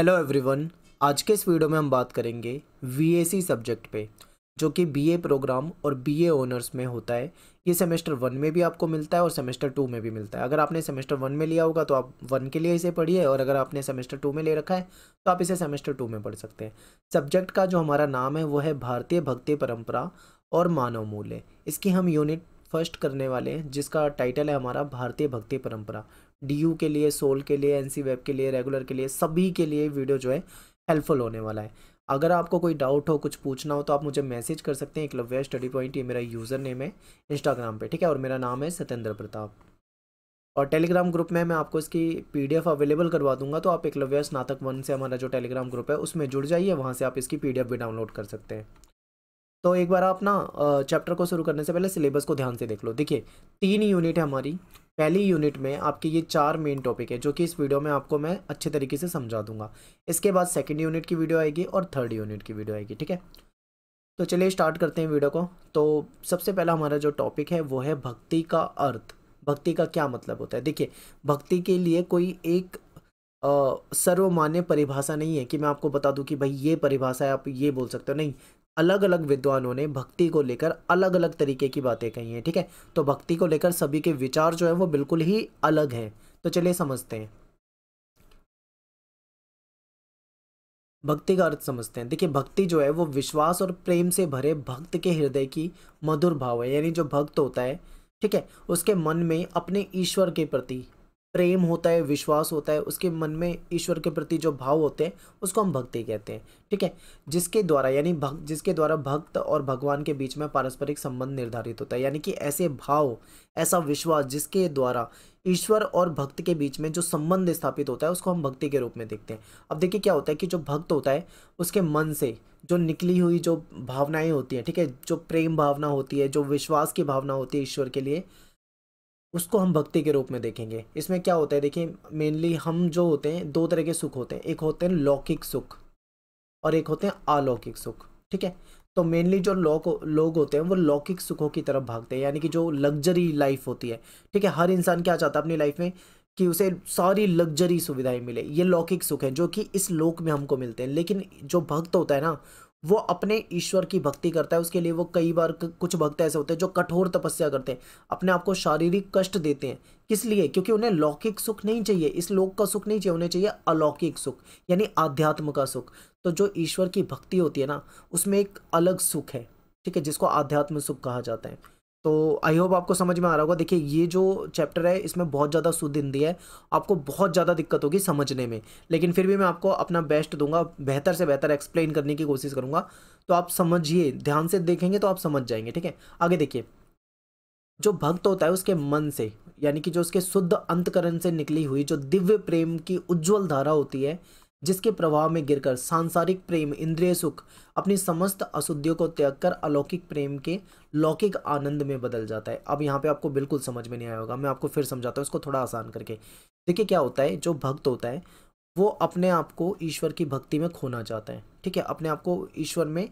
hello everyone आज के इस वीडियो में हम बात करेंगे वी सब्जेक्ट पे जो कि बीए प्रोग्राम और बीए ऑनर्स में होता है ये सेमेस्टर वन में भी आपको मिलता है और सेमेस्टर टू में भी मिलता है अगर आपने सेमेस्टर वन में लिया होगा तो आप वन के लिए इसे पढ़िए और अगर आपने सेमेस्टर टू में ले रखा है तो आप इसे सेमेस्टर टू में पढ़ सकते हैं सब्जेक्ट का जो हमारा नाम है वो है भारतीय भक्ति परम्परा और मानव मूल्य इसकी हम यूनिट फर्स्ट करने वाले हैं जिसका टाइटल है हमारा भारतीय भक्ति परम्परा डी के लिए सोल के लिए एन वेब के लिए रेगुलर के लिए सभी के लिए वीडियो जो है हेल्पफुल होने वाला है अगर आपको कोई डाउट हो कुछ पूछना हो तो आप मुझे मैसेज कर सकते हैं एक लव्य स्टडी पॉइंट ये मेरा यूज़र नेम है इंस्टाग्राम पे ठीक है और मेरा नाम है सत्येंद्र प्रताप और टेलीग्राम ग्रुप में मैं आपको इसकी पीडीएफ अवेलेबल करवा दूंगा तो आप एक लव्य स्नातक वन से हमारा जो टेलीग्राम ग्रुप है उसमें जुड़ जाइए वहाँ से आप इसकी पी भी डाउनलोड कर सकते हैं तो एक बार आप ना चैप्टर को शुरू करने से पहले सिलेबस को ध्यान से देख लो देखिए तीन यूनिट है हमारी पहली यूनिट में आपके ये चार मेन टॉपिक है जो कि इस वीडियो में आपको मैं अच्छे तरीके से समझा दूंगा इसके बाद सेकेंड यूनिट की वीडियो आएगी और थर्ड यूनिट की वीडियो आएगी ठीक है तो चलिए स्टार्ट करते हैं वीडियो को तो सबसे पहला हमारा जो टॉपिक है वो है भक्ति का अर्थ भक्ति का क्या मतलब होता है देखिए भक्ति के लिए कोई एक सर्वमान्य परिभाषा नहीं है कि मैं आपको बता दूं कि भाई ये परिभाषा है आप ये बोल सकते हो नहीं अलग अलग विद्वानों ने भक्ति को लेकर अलग अलग तरीके की बातें कही हैं ठीक है तो भक्ति को लेकर सभी के विचार जो है वो बिल्कुल ही अलग हैं तो चलिए समझते हैं भक्ति का अर्थ समझते हैं देखिए भक्ति जो है वो विश्वास और प्रेम से भरे भक्त के हृदय की मधुर भाव है यानी जो भक्त होता है ठीक है उसके मन में अपने ईश्वर के प्रति प्रेम होता है विश्वास होता है उसके मन में ईश्वर के प्रति जो भाव होते हैं उसको हम भक्ति कहते हैं ठीक है जिसके द्वारा यानी भक्त जिसके द्वारा भक्त और भगवान के बीच में पारस्परिक संबंध निर्धारित होता है यानी कि ऐसे भाव ऐसा विश्वास जिसके द्वारा ईश्वर और भक्त के बीच में जो संबंध स्थापित होता है उसको हम भक्ति के रूप में देखते हैं अब देखिए क्या होता है कि जो भक्त होता है उसके मन से जो निकली हुई जो भावनाएँ होती हैं ठीक है जो प्रेम भावना होती है जो विश्वास की भावना होती है ईश्वर के लिए उसको हम भक्ति के रूप में देखेंगे इसमें क्या होता है देखिए मेनली हम जो होते हैं दो तरह के सुख होते हैं एक होते हैं लौकिक सुख और एक होते हैं अलौकिक सुख ठीक है तो मेनली जो लोग लोग होते हैं वो लौकिक सुखों की तरफ भागते हैं यानी कि जो लग्जरी लाइफ होती है ठीक है हर इंसान क्या चाहता है अपनी लाइफ में कि उसे सारी लग्जरी सुविधाएं मिले ये लौकिक सुख हैं जो कि इस लोक में हमको मिलते हैं लेकिन जो भक्त होता है ना वो अपने ईश्वर की भक्ति करता है उसके लिए वो कई बार कुछ भक्त ऐसे होते हैं जो कठोर तपस्या करते हैं अपने आप को शारीरिक कष्ट देते हैं किस लिए क्योंकि उन्हें लौकिक सुख नहीं चाहिए इस लोक का सुख नहीं चाहिए उन्हें चाहिए अलौकिक सुख यानी आध्यात्म का सुख तो जो ईश्वर की भक्ति होती है ना उसमें एक अलग सुख है ठीक है जिसको आध्यात्म सुख कहा जाता है तो आई होप आपको समझ में आ रहा होगा देखिए ये जो चैप्टर है इसमें बहुत ज़्यादा सुध हिंदी है आपको बहुत ज़्यादा दिक्कत होगी समझने में लेकिन फिर भी मैं आपको अपना बेस्ट दूंगा बेहतर से बेहतर एक्सप्लेन करने की कोशिश करूंगा तो आप समझिए ध्यान से देखेंगे तो आप समझ जाएंगे ठीक है आगे देखिए जो भक्त होता है उसके मन से यानी कि जो उसके शुद्ध अंतकरण से निकली हुई जो दिव्य प्रेम की उज्ज्वल धारा होती है जिसके प्रभाव में गिरकर सांसारिक प्रेम इंद्रिय सुख अपनी समस्त अशुद्धियों को त्याग कर अलौकिक प्रेम के लौकिक आनंद में बदल जाता है अब यहाँ पे आपको बिल्कुल समझ में नहीं आया होगा मैं आपको फिर समझाता हूँ इसको थोड़ा आसान करके देखिए क्या होता है जो भक्त होता है वो अपने आप को ईश्वर की भक्ति में खोना चाहता है ठीक है अपने आप को ईश्वर में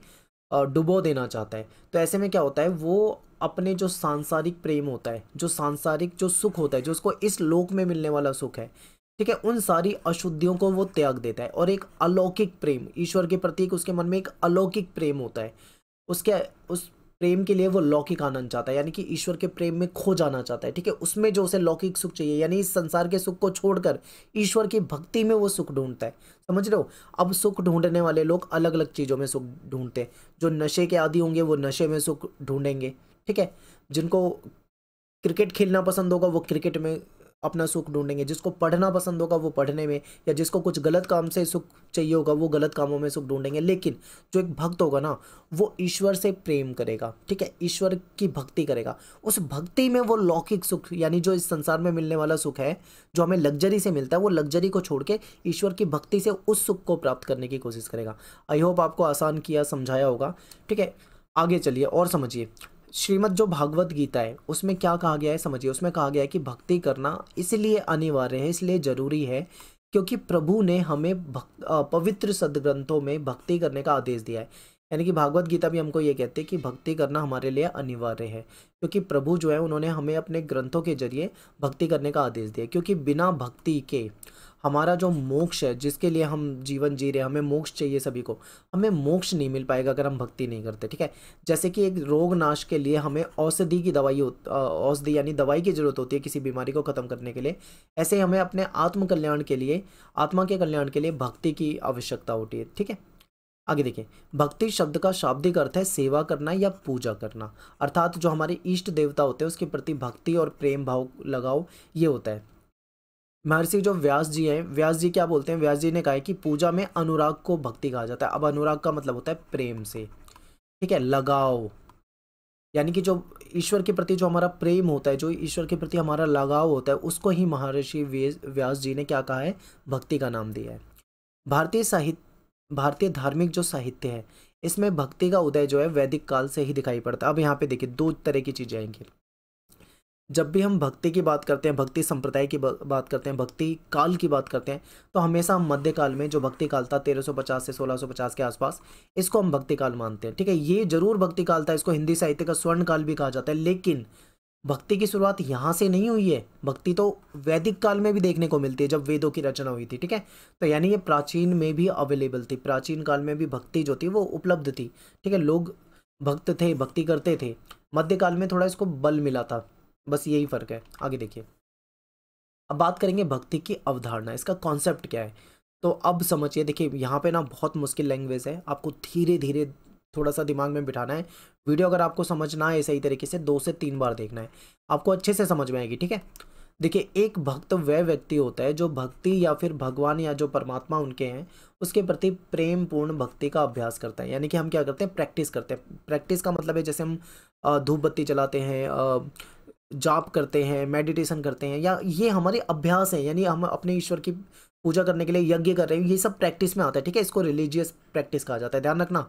डुबो देना चाहता है तो ऐसे में क्या होता है वो अपने जो सांसारिक प्रेम होता है जो सांसारिक जो सुख होता है जो उसको इस लोक में मिलने वाला सुख है ठीक है उन सारी अशुद्धियों को वो त्याग देता है और एक अलौकिक प्रेम ईश्वर के प्रति उसके मन में एक अलौकिक प्रेम होता है उसके उस प्रेम के लिए वो लौकिक आनंद चाहता है यानी कि ईश्वर के प्रेम में खो जाना चाहता है ठीक है उसमें जो उसे लौकिक सुख चाहिए यानी इस संसार के सुख को छोड़कर ईश्वर की भक्ति में वो सुख ढूंढता है समझ रहे हो अब सुख ढूंढने वाले लोग अलग अलग चीज़ों में सुख ढूंढते हैं जो नशे के आदि होंगे वो नशे में सुख ढूंढेंगे ठीक है जिनको क्रिकेट खेलना पसंद होगा वो क्रिकेट में अपना सुख ढूंढेंगे जिसको पढ़ना पसंद होगा वो पढ़ने में या जिसको कुछ गलत काम से सुख चाहिए होगा वो गलत कामों में सुख ढूंढेंगे लेकिन जो एक भक्त होगा ना वो ईश्वर से प्रेम करेगा ठीक है ईश्वर की भक्ति करेगा उस भक्ति में वो लौकिक सुख यानी जो इस संसार में मिलने वाला सुख है जो हमें लग्जरी से मिलता है वो लग्जरी को छोड़ के ईश्वर की भक्ति से उस सुख को प्राप्त करने की कोशिश करेगा आई होप आपको आसान किया समझाया होगा ठीक है आगे चलिए और समझिए श्रीमद जो भागवत गीता है उसमें क्या कहा गया है समझिए उसमें कहा गया है कि भक्ति करना इसलिए अनिवार्य है इसलिए ज़रूरी है क्योंकि प्रभु ने हमें भक्त पवित्र सदग्रंथों में भक्ति करने का आदेश दिया है यानी कि भागवत गीता भी हमको ये कहते हैं कि भक्ति करना हमारे लिए अनिवार्य है क्योंकि प्रभु जो है उन्होंने हमें अपने ग्रंथों के जरिए भक्ति करने का आदेश दिया क्योंकि बिना भक्ति के हमारा जो मोक्ष है जिसके लिए हम जीवन जी रहे हमें मोक्ष चाहिए सभी को हमें मोक्ष नहीं मिल पाएगा अगर हम भक्ति नहीं करते ठीक है जैसे कि एक रोग नाश के लिए हमें औषधि की दवाई औषधि यानी दवाई की जरूरत होती है किसी बीमारी को ख़त्म करने के लिए ऐसे ही हमें अपने आत्म कल्याण के लिए आत्मा के कल्याण के लिए भक्ति की आवश्यकता होती है ठीक है आगे देखिए भक्ति शब्द का शाब्दिक अर्थ है सेवा करना या पूजा करना अर्थात जो हमारे इष्ट देवता होते हैं उसके प्रति भक्ति और प्रेम भाव लगाव ये होता है महर्षि जो व्यास जी हैं व्यास जी क्या बोलते हैं व्यास जी ने कहा है कि पूजा में अनुराग को भक्ति कहा जाता है अब अनुराग का मतलब होता है प्रेम से ठीक है लगाओ यानी कि जो ईश्वर के प्रति जो हमारा प्रेम होता है जो ईश्वर के प्रति हमारा लगाव होता है उसको ही महर्षि व्यास जी ने क्या कहा है भक्ति का नाम दिया है भारतीय साहित्य भारतीय धार्मिक जो साहित्य है इसमें भक्ति का उदय जो है वैदिक काल से ही दिखाई पड़ता है अब यहाँ पे देखिए दो तरह की चीज़ें आएंगी जब भी हम भक्ति की बात करते हैं भक्ति संप्रदाय की बात करते हैं भक्ति काल की बात करते हैं तो हमेशा हम मध्यकाल में जो भक्ति काल था 1350 से 1650 के आसपास इसको हम भक्ति काल मानते हैं ठीक है ये जरूर भक्ति काल था इसको हिंदी साहित्य का स्वर्ण काल भी कहा जाता है लेकिन भक्ति की शुरुआत यहाँ से नहीं हुई है भक्ति तो वैदिक काल में भी देखने को मिलती है जब वेदों की रचना हुई थी ठीक है तो यानी ये प्राचीन में भी अवेलेबल थी प्राचीन काल में भी भक्ति जो थी वो उपलब्ध थी ठीक है लोग भक्त थे भक्ति करते थे मध्यकाल में थोड़ा इसको बल मिला था बस यही फ़र्क है आगे देखिए अब बात करेंगे भक्ति की अवधारणा इसका कॉन्सेप्ट क्या है तो अब समझिए देखिए यहाँ पे ना बहुत मुश्किल लैंग्वेज है आपको धीरे धीरे थोड़ा सा दिमाग में बिठाना है वीडियो अगर आपको समझना है सही तरीके से दो से तीन बार देखना है आपको अच्छे से समझ में आएगी ठीक है देखिए एक भक्त वह व्यक्ति होता है जो भक्ति या फिर भगवान या जो परमात्मा उनके हैं उसके प्रति प्रेम पूर्ण भक्ति का अभ्यास करता है यानी कि हम क्या करते हैं प्रैक्टिस करते हैं प्रैक्टिस का मतलब है जैसे हम धूप बत्ती हैं जाप करते हैं मेडिटेशन करते हैं या ये हमारे अभ्यास हैं यानी हम अपने ईश्वर की पूजा करने के लिए यज्ञ कर रहे हैं ये सब प्रैक्टिस में आता है ठीक है इसको रिलीजियस प्रैक्टिस कहा जाता है ध्यान रखना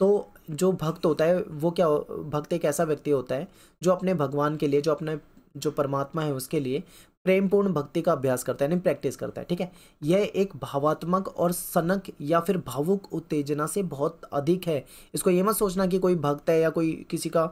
तो जो भक्त होता है वो क्या भक्त एक ऐसा व्यक्ति होता है जो अपने भगवान के लिए जो अपने जो परमात्मा है उसके लिए प्रेमपूर्ण भक्ति का अभ्यास करता है यानी प्रैक्टिस करता है ठीक है यह एक भावात्मक और सनक या फिर भावुक उत्तेजना से बहुत अधिक है इसको ये मत सोचना कि कोई भक्त है या कोई किसी का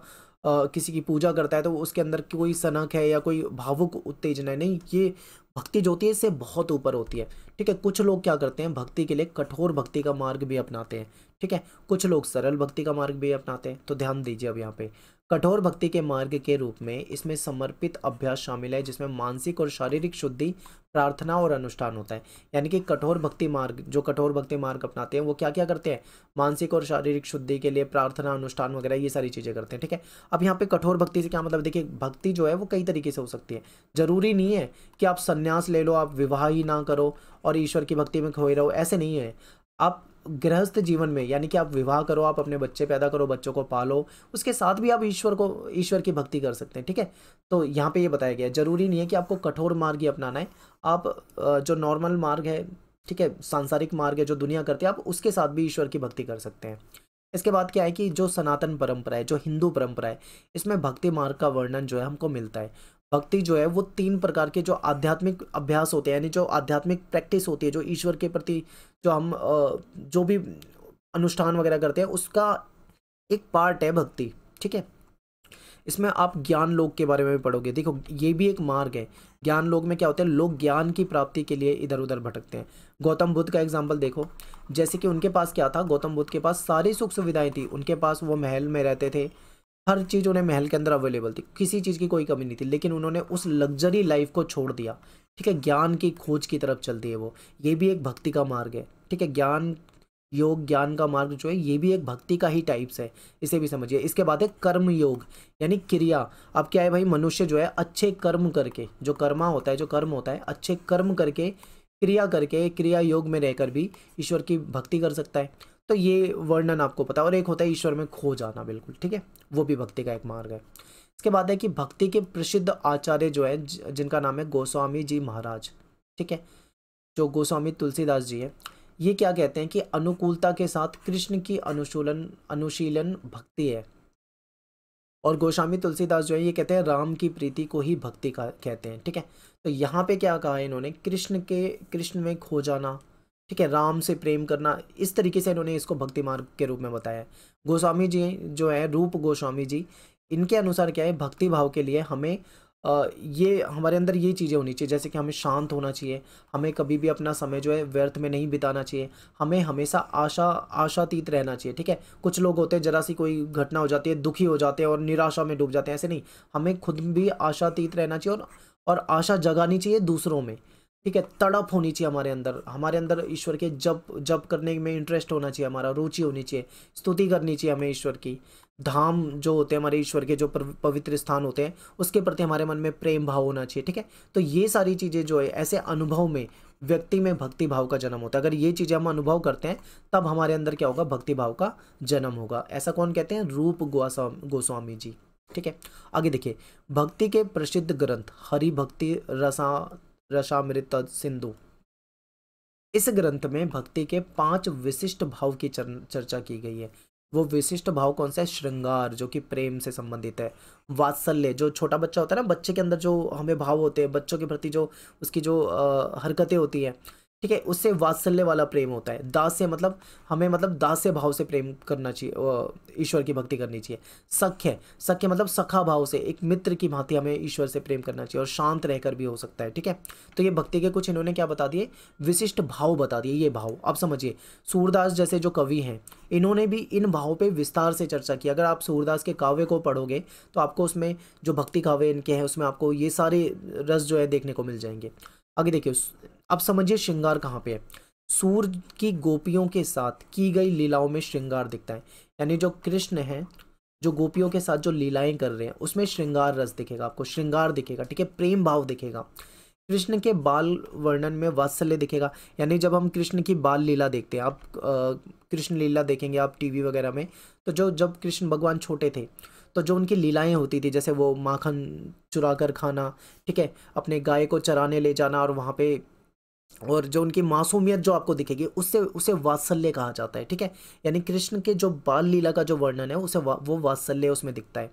किसी की पूजा करता है तो उसके अंदर कोई सनक है या कोई भावुक उत्तेजना है नहीं ये भक्ति जो होती है इससे बहुत ऊपर होती है ठीक है कुछ लोग क्या करते हैं भक्ति के लिए कठोर भक्ति का मार्ग भी अपनाते हैं ठीक है कुछ लोग सरल भक्ति का मार्ग भी अपनाते हैं तो ध्यान दीजिए अब यहाँ पे कठोर भक्ति के मार्ग के रूप में इसमें समर्पित अभ्यास शामिल है जिसमें मानसिक और शारीरिक शुद्धि प्रार्थना और अनुष्ठान होता है यानी कि कठोर भक्ति मार्ग जो कठोर भक्ति मार्ग अपनाते हैं वो क्या क्या करते हैं मानसिक और शारीरिक शुद्धि के लिए प्रार्थना अनुष्ठान वगैरह ये सारी चीज़ें करते हैं ठीक है अब यहाँ पे कठोर भक्ति से क्या मतलब देखिए भक्ति जो है वो कई तरीके से हो सकती है ज़रूरी नहीं है कि आप संन्यास ले लो आप विवाह ही ना करो और ईश्वर की भक्ति में खोए रहो ऐसे नहीं है आप गृहस्थ जीवन में यानी कि आप विवाह करो आप अपने बच्चे पैदा करो बच्चों को पालो उसके साथ भी आप ईश्वर को ईश्वर की भक्ति कर सकते हैं ठीक है तो यहाँ पे ये बताया गया जरूरी नहीं है कि आपको कठोर मार्ग ही अपनाना है आप जो नॉर्मल मार्ग है ठीक है सांसारिक मार्ग है जो दुनिया करती है आप उसके साथ भी ईश्वर की भक्ति कर सकते हैं इसके बाद क्या है कि जो सनातन परंपरा है जो हिंदू परंपरा है इसमें भक्ति मार्ग का वर्णन जो है हमको मिलता है भक्ति जो है वो तीन प्रकार के जो आध्यात्मिक अभ्यास होते हैं यानी जो आध्यात्मिक प्रैक्टिस होती है जो ईश्वर के प्रति जो हम जो भी अनुष्ठान वगैरह करते हैं उसका एक पार्ट है भक्ति ठीक है इसमें आप ज्ञान लोक के बारे में भी पढ़ोगे देखो ये भी एक मार्ग है ज्ञान लोक में क्या होता है लोग ज्ञान की प्राप्ति के लिए इधर उधर भटकते हैं गौतम बुद्ध का एग्जाम्पल देखो जैसे कि उनके पास क्या था गौतम बुद्ध के पास सारी सुख सुविधाएं थी उनके पास वो महल में रहते थे हर चीज़ उन्हें महल के अंदर अवेलेबल थी किसी चीज़ की कोई कमी नहीं थी लेकिन उन्होंने उस लग्जरी लाइफ को छोड़ दिया ठीक है ज्ञान की खोज की तरफ चलती है वो ये भी एक भक्ति का मार्ग है ठीक है ज्ञान योग ज्ञान का मार्ग जो है ये भी एक भक्ति का ही टाइप्स है इसे भी समझिए इसके बाद है कर्म योग यानी क्रिया अब क्या है भाई मनुष्य जो है अच्छे कर्म करके जो कर्मा होता है जो कर्म होता है अच्छे कर्म करके क्रिया करके क्रिया योग में रहकर भी ईश्वर की भक्ति कर सकता है तो ये वर्णन आपको पता है और एक होता है ईश्वर में खो जाना बिल्कुल ठीक है वो भी भक्ति का एक मार्ग है इसके बाद है कि भक्ति के प्रसिद्ध आचार्य जो है जिनका नाम है गोस्वामी जी महाराज ठीक है जो गोस्वामी तुलसीदास जी है ये क्या कहते हैं कि अनुकूलता के साथ कृष्ण की अनुशूलन अनुशीलन भक्ति है और गोस्वामी तुलसीदास जो है ये कहते हैं राम की प्रीति को ही भक्ति का कहते हैं ठीक है तो यहाँ पे क्या कहा है इन्होंने कृष्ण के कृष्ण में खो जाना ठीक है राम से प्रेम करना इस तरीके से इन्होंने इसको भक्ति मार्ग के रूप में बताया है गोस्वामी जी जो है रूप गोस्वामी जी इनके अनुसार क्या है भक्ति भाव के लिए हमें ये हमारे अंदर ये चीज़ें होनी चाहिए जैसे कि हमें शांत होना चाहिए हमें कभी भी अपना समय जो है व्यर्थ में नहीं बिताना चाहिए हमें हमेशा आशा आशातीत रहना चाहिए ठीक है कुछ लोग होते हैं जरा सी कोई घटना हो जाती है दुखी हो जाते हैं और निराशा में डूब जाते हैं ऐसे नहीं हमें खुद भी आशातीत रहना चाहिए और और आशा जगानी चाहिए दूसरों में ठीक है तड़प होनी चाहिए हमारे अंदर हमारे अंदर ईश्वर के जब जब करने में इंटरेस्ट होना चाहिए हमारा रुचि होनी चाहिए स्तुति करनी चाहिए हमें ईश्वर की धाम जो होते हैं हमारे ईश्वर के जो पवित्र स्थान होते हैं उसके प्रति हमारे मन में प्रेम भाव होना चाहिए ठीक है तो ये सारी चीज़ें जो है ऐसे अनुभव में व्यक्ति में भक्ति भाव का जन्म होता है अगर ये चीज़ें हम अनुभव करते हैं तब हमारे अंदर क्या होगा भक्ति भाव का जन्म होगा ऐसा कौन कहते हैं रूप गोस्वामी जी ठीक है आगे देखिए भक्ति के प्रसिद्ध ग्रंथ हरि भक्ति रसा रसामृत सिंधु इस ग्रंथ में भक्ति के पांच विशिष्ट भाव की चर्चा की गई है वो विशिष्ट भाव कौन सा है श्रृंगार जो कि प्रेम से संबंधित है वात्सल्य जो छोटा बच्चा होता है ना बच्चे के अंदर जो हमें भाव होते हैं बच्चों के प्रति जो उसकी जो हरकतें होती हैं ठीक है उससे वात्सल्य वाला प्रेम होता है दास से मतलब हमें मतलब दास से भाव से प्रेम करना चाहिए ईश्वर की भक्ति करनी चाहिए सख्य सख्य मतलब सखा भाव से एक मित्र की भांति हमें ईश्वर से प्रेम करना चाहिए और शांत रहकर भी हो सकता है ठीक है तो ये भक्ति के कुछ इन्होंने क्या बता दिए विशिष्ट भाव बता दिए ये भाव आप समझिए सूरदास जैसे जो कवि हैं इन्होंने भी इन भावों पर विस्तार से चर्चा की अगर आप सूरदास के काव्य को पढ़ोगे तो आपको उसमें जो भक्ति काव्य इनके हैं उसमें आपको ये सारे रस जो है देखने को मिल जाएंगे आगे देखिए अब समझिए श्रृंगार कहाँ पे है सूर्य की गोपियों के साथ की गई लीलाओं में श्रृंगार दिखता है यानी जो कृष्ण है जो गोपियों के साथ जो लीलाएं कर रहे हैं उसमें श्रृंगार रस दिखेगा आपको श्रृंगार दिखेगा ठीक है प्रेम भाव दिखेगा कृष्ण के बाल वर्णन में वात्सल्य दिखेगा यानी जब हम कृष्ण की बाल लीला देखते हैं आप कृष्ण लीला देखेंगे आप टीवी वगैरह में तो जो जब कृष्ण भगवान छोटे थे तो जो उनकी लीलाएं होती थी जैसे वो माखन चुरा कर खाना ठीक है अपने गाय को चराने ले जाना और वहाँ पे और जो उनकी मासूमियत जो आपको दिखेगी उससे उसे वात्सल्य कहा जाता है ठीक है यानी कृष्ण के जो बाल लीला का जो वर्णन है उसे वा, वो वात्सल्य उसमें दिखता है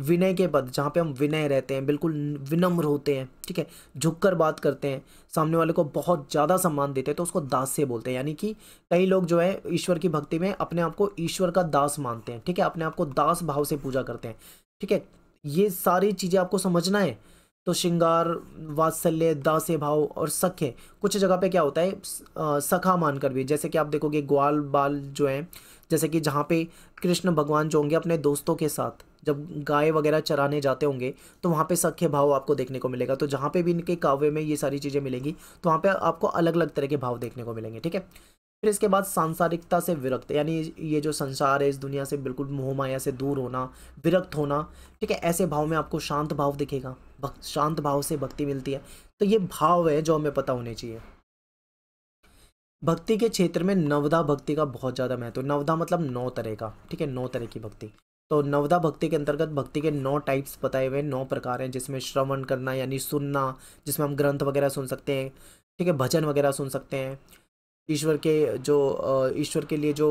विनय के पद जहाँ पे हम विनय रहते हैं बिल्कुल विनम्र होते हैं ठीक है झुककर बात करते हैं सामने वाले को बहुत ज़्यादा सम्मान देते हैं तो उसको दास्य बोलते हैं यानी कि कई लोग जो है ईश्वर की भक्ति में अपने आप को ईश्वर का दास मानते हैं ठीक है अपने आप को दास भाव से पूजा करते हैं ठीक है ये सारी चीज़ें आपको समझना है तो श्रृंगार वात्सल्य दासे भाव और सख्य कुछ जगह पे क्या होता है सखा मानकर भी जैसे कि आप देखोगे ग्वाल बाल जो हैं जैसे कि जहाँ पे कृष्ण भगवान जो होंगे अपने दोस्तों के साथ जब गाय वगैरह चराने जाते होंगे तो वहाँ पे सख्य भाव आपको देखने को मिलेगा तो जहाँ पे भी इनके काव्य में ये सारी चीज़ें मिलेंगी तो वहाँ पे आपको अलग अलग तरह के भाव देखने को मिलेंगे ठीक है फिर इसके बाद सांसारिकता से विरक्त यानी ये जो संसार है इस दुनिया से बिल्कुल मोहमाया से दूर होना विरक्त होना ठीक है ऐसे भाव में आपको शांत भाव दिखेगा शांत भाव से भक्ति मिलती है तो ये भाव है जो हमें पता होने चाहिए भक्ति के क्षेत्र में नवदा भक्ति का बहुत ज़्यादा महत्व नवदा मतलब नौ तरह का ठीक है नौ तरह की भक्ति तो नवदा भक्ति के अंतर्गत भक्ति के नौ टाइप्स बताए हुए नौ प्रकार हैं जिसमें श्रवण करना यानी सुनना जिसमें हम ग्रंथ वगैरह सुन सकते हैं ठीक है भजन वगैरह सुन सकते हैं ईश्वर के जो ईश्वर के लिए जो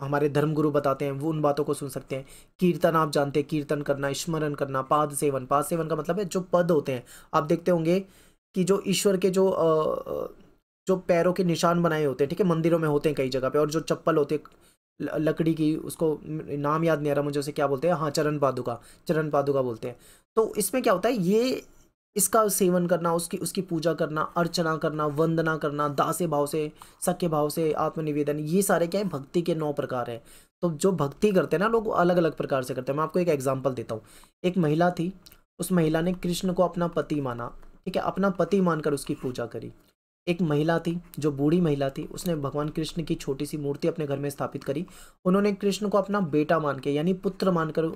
हमारे धर्मगुरु बताते हैं वो उन बातों को सुन सकते हैं कीर्तन आप जानते हैं कीर्तन करना स्मरण करना पाद सेवन पाद सेवन का मतलब है जो पद होते हैं आप देखते होंगे कि जो ईश्वर के जो जो पैरों के निशान बनाए होते हैं ठीक है मंदिरों में होते हैं कई जगह पे और जो चप्पल होते हैं लकड़ी की उसको नाम याद नहीं आ रहा मुझे उसे क्या बोलते हैं हाँ चरण पादुका चरण पादुका बोलते हैं तो इसमें क्या होता है ये इसका सेवन करना उसकी उसकी पूजा करना अर्चना करना वंदना करना दासे भाव से सख्य भाव से आत्मनिवेदन ये सारे क्या है भक्ति के नौ प्रकार है तो जो भक्ति करते हैं ना लोग अलग अलग प्रकार से करते हैं मैं आपको एक एग्जाम्पल देता हूँ एक महिला थी उस महिला ने कृष्ण को अपना पति माना ठीक है अपना पति मानकर उसकी पूजा करी एक महिला थी जो बूढ़ी महिला थी उसने भगवान कृष्ण की छोटी सी मूर्ति अपने घर में स्थापित करी उन्होंने कृष्ण को अपना बेटा मान के यानी पुत्र मानकर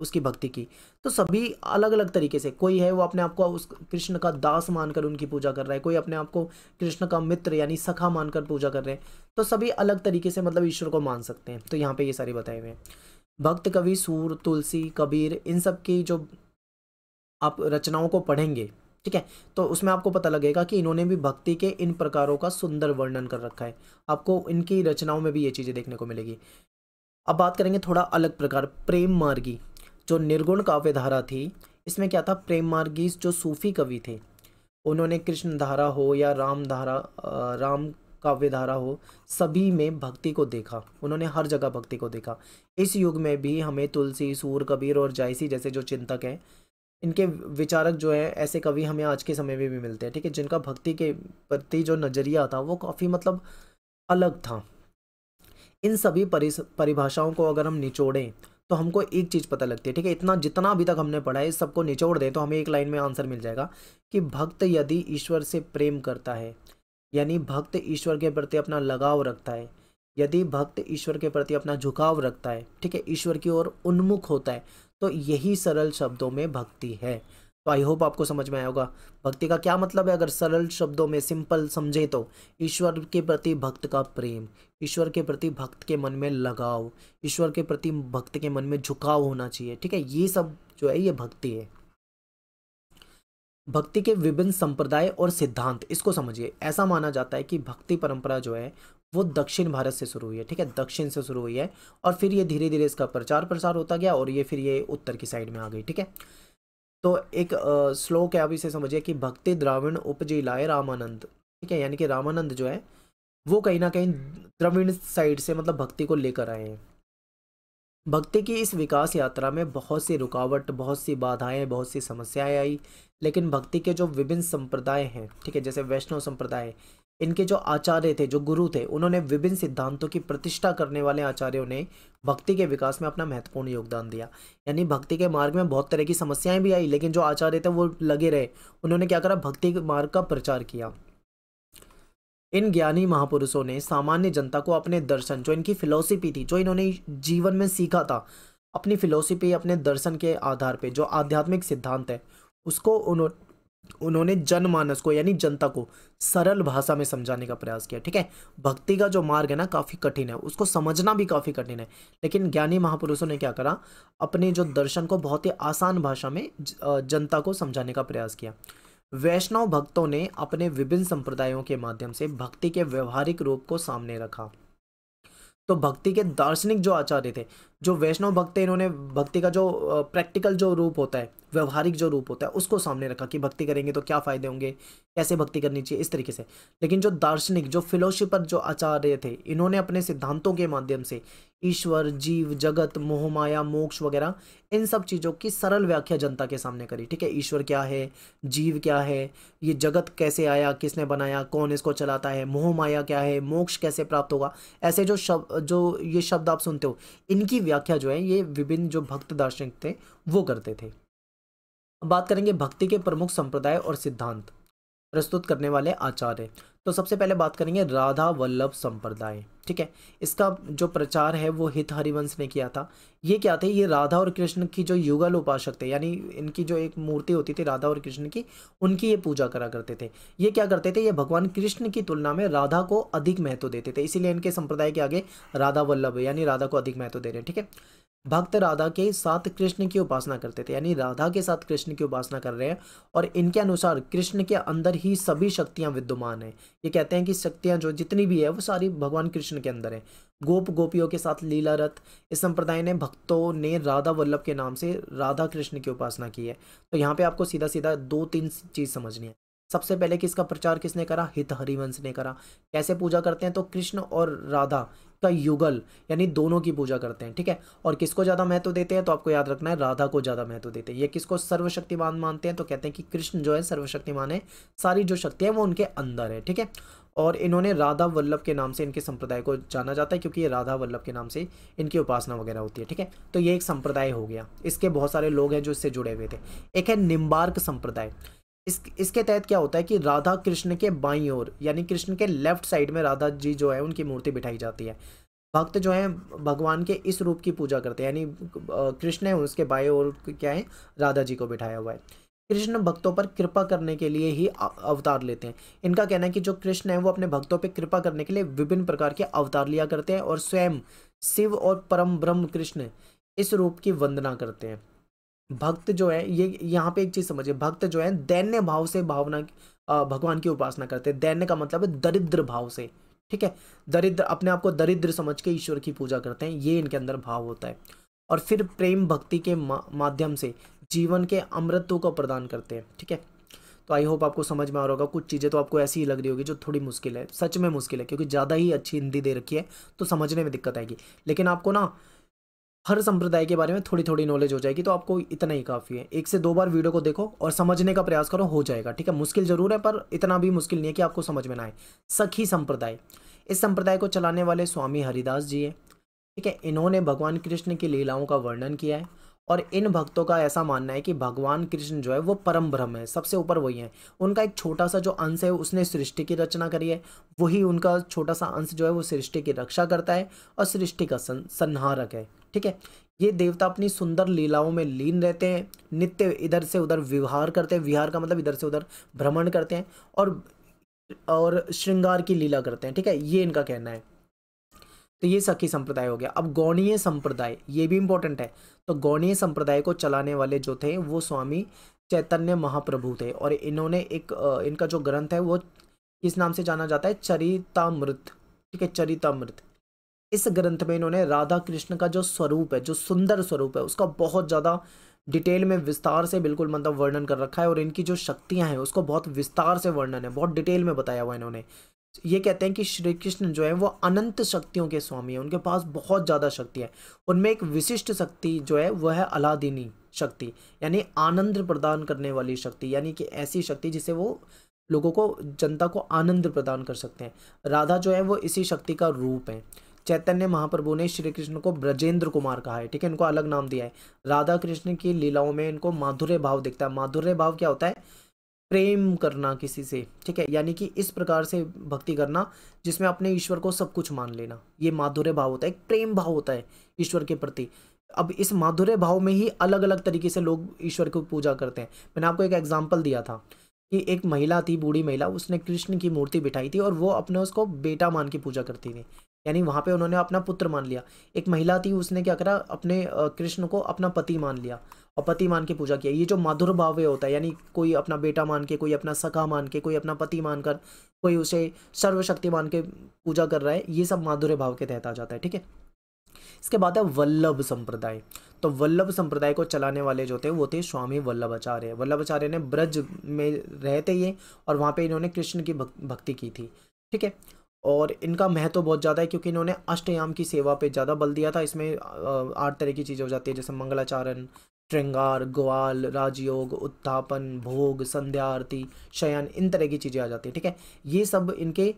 उसकी भक्ति की तो सभी अलग अलग तरीके से कोई है वो अपने आप को उस कृष्ण का दास मानकर उनकी पूजा कर रहा है कोई अपने आप को कृष्ण का मित्र यानी सखा मानकर पूजा कर रहे हैं तो सभी अलग तरीके से मतलब ईश्वर को मान सकते हैं तो यहाँ पे ये सारे बताए हुए हैं भक्त कवि सूर तुलसी कबीर इन सब की जो आप रचनाओं को पढ़ेंगे ठीक है तो उसमें आपको पता लगेगा कि इन्होंने भी भक्ति के इन प्रकारों का सुंदर वर्णन कर रखा है आपको इनकी रचनाओं में भी ये चीज़ें देखने को मिलेगी अब बात करेंगे थोड़ा अलग प्रकार प्रेम मार्गी जो निर्गुण काव्यधारा थी इसमें क्या था प्रेम मार्गीज़ जो सूफी कवि थे उन्होंने कृष्ण धारा हो या राम धारा राम काव्य धारा हो सभी में भक्ति को देखा उन्होंने हर जगह भक्ति को देखा इस युग में भी हमें तुलसी सूर कबीर और जायसी जैसे जो चिंतक हैं इनके विचारक जो हैं ऐसे कवि हमें आज के समय में भी मिलते हैं ठीक है जिनका भक्ति के प्रति जो नज़रिया था वो काफ़ी मतलब अलग था इन सभी परिभाषाओं को अगर हम निचोड़ें तो हमको एक चीज़ पता लगती है ठीक है इतना जितना अभी तक हमने पढ़ा है सबको निचोड़ दें तो हमें एक लाइन में आंसर मिल जाएगा कि भक्त यदि ईश्वर से प्रेम करता है यानी भक्त ईश्वर के प्रति अपना लगाव रखता है यदि भक्त ईश्वर के प्रति अपना झुकाव रखता है ठीक है ईश्वर की ओर उन्मुख होता है तो यही सरल शब्दों में भक्ति है तो आई होप आपको समझ में आया होगा भक्ति का क्या मतलब है अगर सरल शब्दों में सिंपल समझे तो ईश्वर के प्रति भक्त का प्रेम ईश्वर के प्रति भक्त के मन में लगाव ईश्वर के प्रति भक्त के मन में झुकाव होना चाहिए ठीक है ये सब जो है ये भक्ति है भक्ति के विभिन्न संप्रदाय और सिद्धांत इसको समझिए ऐसा माना जाता है कि भक्ति परंपरा जो है वो दक्षिण भारत से शुरू हुई है ठीक है दक्षिण से शुरू हुई है और फिर ये धीरे धीरे इसका प्रचार प्रसार होता गया और ये फिर ये उत्तर की साइड में आ गई ठीक है तो एक श्लोक है आप इसे समझिए कि भक्ति द्रविण उपजी लाए रामानंद ठीक है यानी कि रामानंद जो है वो कहीं ना कहीं द्रविण साइड से मतलब भक्ति को लेकर आए हैं भक्ति की इस विकास यात्रा में बहुत सी रुकावट बहुत सी बाधाएं बहुत सी समस्याएं आई लेकिन भक्ति के जो विभिन्न संप्रदाय हैं ठीक है जैसे वैष्णव संप्रदाय इनके जो आचार्य थे जो गुरु थे उन्होंने विभिन्न सिद्धांतों की प्रतिष्ठा करने वाले आचार्यों ने भक्ति के विकास में अपना महत्वपूर्ण योगदान दिया यानी भक्ति के मार्ग में बहुत तरह की समस्याएं भी आई लेकिन जो आचार्य थे वो लगे रहे उन्होंने क्या करा भक्ति के मार्ग का प्रचार किया इन ज्ञानी महापुरुषों ने सामान्य जनता को अपने दर्शन जो इनकी फिलोसफी थी जो इन्होंने जीवन में सीखा था अपनी फिलोसफी अपने दर्शन के आधार पर जो आध्यात्मिक सिद्धांत है उसको उन्होंने उन्होंने जनमानस को यानी जनता को सरल भाषा में समझाने का प्रयास किया ठीक है भक्ति का जो मार्ग है ना काफ़ी कठिन है उसको समझना भी काफ़ी कठिन है लेकिन ज्ञानी महापुरुषों ने क्या करा अपने जो दर्शन को बहुत ही आसान भाषा में जनता को समझाने का प्रयास किया वैष्णव भक्तों ने अपने विभिन्न संप्रदायों के माध्यम से भक्ति के व्यवहारिक रूप को सामने रखा तो भक्ति के दार्शनिक जो आचार्य थे जो वैष्णव भक्त है इन्होंने भक्ति का जो प्रैक्टिकल जो रूप होता है व्यवहारिक जो रूप होता है उसको सामने रखा कि भक्ति करेंगे तो क्या फ़ायदे होंगे कैसे भक्ति करनी चाहिए इस तरीके से लेकिन जो दार्शनिक जो फिलोशिपर जो आचार्य थे इन्होंने अपने सिद्धांतों के माध्यम से ईश्वर जीव जगत मोहमाया मोक्ष वगैरह इन सब चीज़ों की सरल व्याख्या जनता के सामने करी ठीक है ईश्वर क्या है जीव क्या है ये जगत कैसे आया किसने बनाया कौन इसको चलाता है मोहमाया क्या है मोक्ष कैसे प्राप्त होगा ऐसे जो शब्द जो ये शब्द आप सुनते हो इनकी व्याख्या जो है ये विभिन्न जो भक्त दार्शनिक थे वो करते थे अब बात करेंगे भक्ति के प्रमुख संप्रदाय और सिद्धांत प्रस्तुत करने वाले आचार्य तो सबसे पहले बात करेंगे राधा वल्लभ संप्रदाय ठीक है इसका जो प्रचार है वो हित हरिवंश ने किया था ये क्या थे ये राधा और कृष्ण की जो युगल उपासक थे यानी इनकी जो एक मूर्ति होती थी राधा और कृष्ण की उनकी ये पूजा करा करते थे ये क्या करते थे ये भगवान कृष्ण की तुलना में राधा को अधिक महत्व देते थे इसीलिए इनके संप्रदाय के आगे राधा वल्लभ यानी राधा को अधिक महत्व दे रहे हैं ठीक है भक्त राधा के साथ कृष्ण की उपासना करते थे यानी राधा के साथ कृष्ण की उपासना कर रहे हैं और इनके अनुसार कृष्ण के अंदर ही सभी शक्तियाँ विद्यमान हैं ये कहते हैं कि शक्तियाँ जो जितनी भी है वो सारी भगवान कृष्ण के अंदर है गोप गोपियों के साथ लीला रथ इस संप्रदाय ने भक्तों ने राधा वल्लभ के नाम से राधा कृष्ण की उपासना की है तो यहाँ पे आपको सीधा सीधा दो तीन चीज़ समझनी है सबसे पहले किसका प्रचार किसने करा हित हरिवंश ने करा कैसे पूजा करते हैं तो कृष्ण और राधा का युगल यानी दोनों की पूजा करते हैं ठीक है और किसको ज़्यादा महत्व देते हैं तो आपको याद रखना है राधा को ज़्यादा महत्व देते हैं ये किसको सर्वशक्तिमान मानते हैं तो कहते हैं कि कृष्ण जो है सर्वशक्तिमान है सारी जो शक्ति है वो उनके अंदर है ठीक है और इन्होंने राधा वल्लभ के नाम से इनके संप्रदाय को जाना जाता है क्योंकि ये राधा वल्लभ के नाम से इनकी उपासना वगैरह होती है ठीक है तो ये एक संप्रदाय हो गया इसके बहुत सारे लोग हैं जो इससे जुड़े हुए थे एक है निम्बार्क संप्रदाय इस इसके तहत क्या होता है कि राधा कृष्ण के बाई ओर यानी कृष्ण के लेफ्ट साइड में राधा जी जो है उनकी मूर्ति बिठाई जाती है भक्त जो है भगवान के इस रूप की पूजा करते हैं यानी कृष्ण है उसके बाई ओर क्या है राधा जी को बिठाया हुआ है कृष्ण भक्तों पर कृपा करने के लिए ही अवतार लेते हैं इनका कहना है कि जो कृष्ण है वो अपने भक्तों पर कृपा करने के लिए विभिन्न प्रकार के अवतार लिया करते हैं और स्वयं शिव और परम ब्रह्म कृष्ण इस रूप की वंदना करते हैं भक्त जो है ये यहाँ पे एक चीज़ समझिए भक्त जो है दैन्य भाव से भावना भगवान की उपासना करते हैं दैन्य का मतलब है दरिद्र भाव से ठीक है दरिद्र अपने आप को दरिद्र समझ के ईश्वर की पूजा करते हैं ये इनके अंदर भाव होता है और फिर प्रेम भक्ति के मा, माध्यम से जीवन के अमृतों को प्रदान करते हैं ठीक है तो आई होप आपको समझ में आ रहा होगा कुछ चीज़ें तो आपको ऐसी ही लग रही होगी जो थोड़ी मुश्किल है सच में मुश्किल है क्योंकि ज़्यादा ही अच्छी हिंदी दे रखी है तो समझने में दिक्कत आएगी लेकिन आपको ना हर संप्रदाय के बारे में थोड़ी थोड़ी नॉलेज हो जाएगी तो आपको इतना ही काफ़ी है एक से दो बार वीडियो को देखो और समझने का प्रयास करो हो जाएगा ठीक है मुश्किल ज़रूर है पर इतना भी मुश्किल नहीं है कि आपको समझ में ना आए सखी संप्रदाय इस संप्रदाय को चलाने वाले स्वामी हरिदास जी हैं ठीक है इन्होंने भगवान कृष्ण की लीलाओं का वर्णन किया है और इन भक्तों का ऐसा मानना है कि भगवान कृष्ण जो है वो परम ब्रह्म है सबसे ऊपर वही है उनका एक छोटा सा जो अंश है उसने सृष्टि की रचना करी है वही उनका छोटा सा अंश जो है वो सृष्टि की रक्षा करता है और सृष्टि का संहारक है ठीक है ये देवता अपनी सुंदर लीलाओं में लीन रहते हैं नित्य इधर से उधर विहार करते हैं विहार का मतलब इधर से उधर भ्रमण करते हैं और और श्रृंगार की लीला करते हैं ठीक है ये इनका कहना है तो ये सखी संप्रदाय हो गया अब गौणीय संप्रदाय ये भी इंपॉर्टेंट है तो गौणीय संप्रदाय को चलाने वाले जो थे वो स्वामी चैतन्य महाप्रभु थे और इन्होंने एक इनका जो ग्रंथ है वो किस नाम से जाना जाता है चरितामृत ठीक है चरितामृत इस ग्रंथ में इन्होंने राधा कृष्ण का जो स्वरूप है जो सुंदर स्वरूप है उसका बहुत ज़्यादा डिटेल में विस्तार से बिल्कुल मतलब वर्णन कर रखा है और इनकी जो शक्तियाँ हैं उसको बहुत विस्तार से वर्णन है बहुत डिटेल में बताया हुआ इन्होंने ये कहते हैं कि श्री कृष्ण जो है वो अनंत शक्तियों के स्वामी है उनके पास बहुत ज़्यादा शक्ति है उनमें एक विशिष्ट शक्ति जो है वह है अलादीनी शक्ति यानी आनंद प्रदान करने वाली शक्ति यानी कि ऐसी शक्ति जिसे वो लोगों को जनता को आनंद प्रदान कर सकते हैं राधा जो है वो इसी शक्ति का रूप है चैतन्य महाप्रभु ने श्री कृष्ण को ब्रजेंद्र कुमार कहा है ठीक है इनको अलग नाम दिया है राधा कृष्ण की लीलाओं में इनको माधुर्य भाव दिखता है माधुर्य भाव क्या होता है प्रेम करना किसी से ठीक है यानी कि इस प्रकार से भक्ति करना जिसमें अपने ईश्वर को सब कुछ मान लेना ये माधुर्य भाव होता है एक प्रेम भाव होता है ईश्वर के प्रति अब इस माधुर्य भाव में ही अलग अलग तरीके से लोग ईश्वर की पूजा करते हैं मैंने आपको एक एग्जाम्पल दिया था कि एक महिला थी बूढ़ी महिला उसने कृष्ण की मूर्ति बिठाई थी और वो अपने उसको बेटा मान के पूजा करती थी यानी वहाँ पे उन्होंने अपना पुत्र मान लिया एक महिला थी उसने क्या करा अपने कृष्ण को अपना पति मान लिया और पति मान के पूजा किया ये जो माधुर भाव्य होता है यानी कोई अपना बेटा मान के कोई अपना सखा मान के कोई अपना पति मानकर कोई उसे सर्वशक्ति मान के पूजा कर रहा है ये सब माधुर्य भाव के तहत आ जाता है ठीक है इसके बाद है वल्लभ संप्रदाय तो वल्लभ संप्रदाय को चलाने वाले जो थे वो थे स्वामी वल्लभाचार्य वल्लभाचार्य ने ब्रज में रहते ये और वहाँ पे इन्होंने कृष्ण की भक्ति की थी ठीक है और इनका महत्व बहुत ज़्यादा है क्योंकि इन्होंने अष्टयाम की सेवा पे ज़्यादा बल दिया था इसमें आठ तरह की चीज़ें हो जाती है जैसे मंगलाचारण श्रृंगार ग्वाल राजयोग उत्थापन भोग संध्या आरती शयन इन तरह की चीज़ें आ जाती है ठीक है ये सब इनके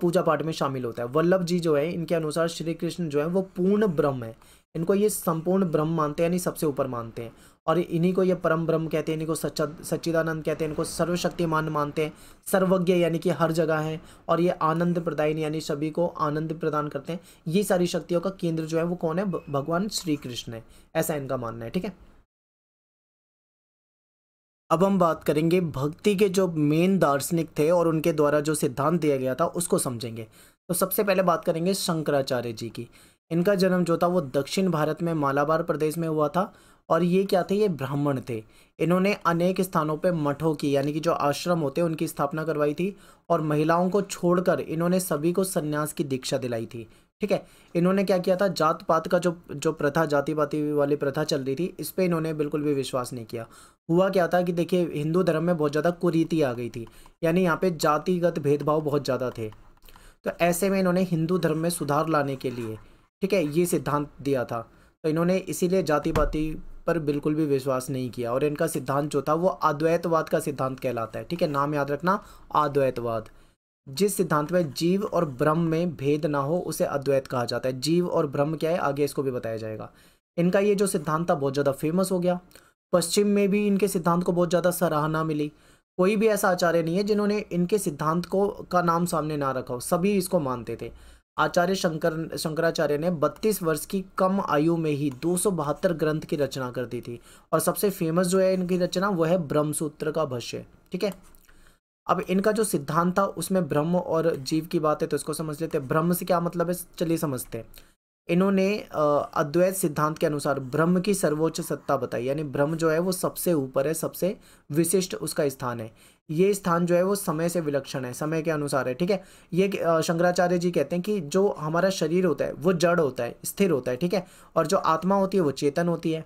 पूजा पाठ में शामिल होता है वल्लभ जी जो है इनके अनुसार श्री कृष्ण जो है वो पूर्ण ब्रह्म है इनको ये संपूर्ण ब्रह्म मानते हैं यानी सबसे ऊपर मानते हैं और इन्हीं को ये परम ब्रह्म कहते हैं इन्हीं को सच्चा सच्चिदानंद कहते हैं इनको सर्वशक्तिमान मानते हैं सर्वज्ञ यानी कि हर जगह है और ये आनंद प्रदायन यानी सभी को आनंद प्रदान करते हैं ये सारी शक्तियों का केंद्र जो है वो कौन है भगवान श्री कृष्ण है ऐसा इनका मानना है ठीक है अब हम बात करेंगे भक्ति के जो मेन दार्शनिक थे और उनके द्वारा जो सिद्धांत दिया गया था उसको समझेंगे तो सबसे पहले बात करेंगे शंकराचार्य जी की इनका जन्म जो था वो दक्षिण भारत में मालाबार प्रदेश में हुआ था और ये क्या थे ये ब्राह्मण थे इन्होंने अनेक स्थानों पे मठों की यानी कि जो आश्रम होते उनकी स्थापना करवाई थी और महिलाओं को छोड़कर इन्होंने सभी को संन्यास की दीक्षा दिलाई थी ठीक है इन्होंने क्या किया था जात पात का जो जो प्रथा जाति पाति वाली प्रथा चल रही थी इस पर इन्होंने बिल्कुल भी विश्वास नहीं किया हुआ क्या था कि देखिए हिंदू धर्म में बहुत ज़्यादा कुरीति आ गई थी यानी यहाँ पे जातिगत भेदभाव बहुत ज़्यादा थे तो ऐसे में इन्होंने हिंदू धर्म में सुधार लाने के लिए ठीक है ये सिद्धांत दिया था तो इन्होंने इसीलिए जाति पाति पर बिल्कुल भी विश्वास नहीं किया और इनका सिद्धांत जो था वो अद्वैतवाद का सिद्धांत कहलाता है ठीक है नाम याद रखना अद्वैतवाद जिस सिद्धांत में जीव और ब्रह्म में भेद ना हो उसे अद्वैत कहा जाता है जीव और ब्रह्म क्या है आगे इसको भी बताया जाएगा इनका ये जो सिद्धांत था बहुत ज़्यादा फेमस हो गया पश्चिम में भी इनके सिद्धांत को बहुत ज़्यादा सराहना मिली कोई भी ऐसा आचार्य नहीं है जिन्होंने इनके सिद्धांत को का नाम सामने ना रखा हो सभी इसको मानते थे आचार्य शंकर शंकराचार्य ने 32 वर्ष की कम आयु में ही दो ग्रंथ की रचना कर दी थी और सबसे फेमस जो है इनकी रचना वह है ब्रह्मसूत्र का भाष्य ठीक है अब इनका जो सिद्धांत था उसमें ब्रह्म और जीव की बात है तो इसको समझ लेते हैं ब्रह्म से क्या मतलब है चलिए समझते हैं इन्होंने अद्वैत सिद्धांत के अनुसार ब्रह्म की सर्वोच्च सत्ता बताई यानी ब्रह्म जो है वो सबसे ऊपर है सबसे विशिष्ट उसका स्थान है ये स्थान जो है वो समय से विलक्षण है समय के अनुसार है ठीक है ये शंकराचार्य जी कहते हैं कि जो हमारा शरीर होता है वो जड़ होता है स्थिर होता है ठीक है और जो आत्मा होती है वो चेतन होती है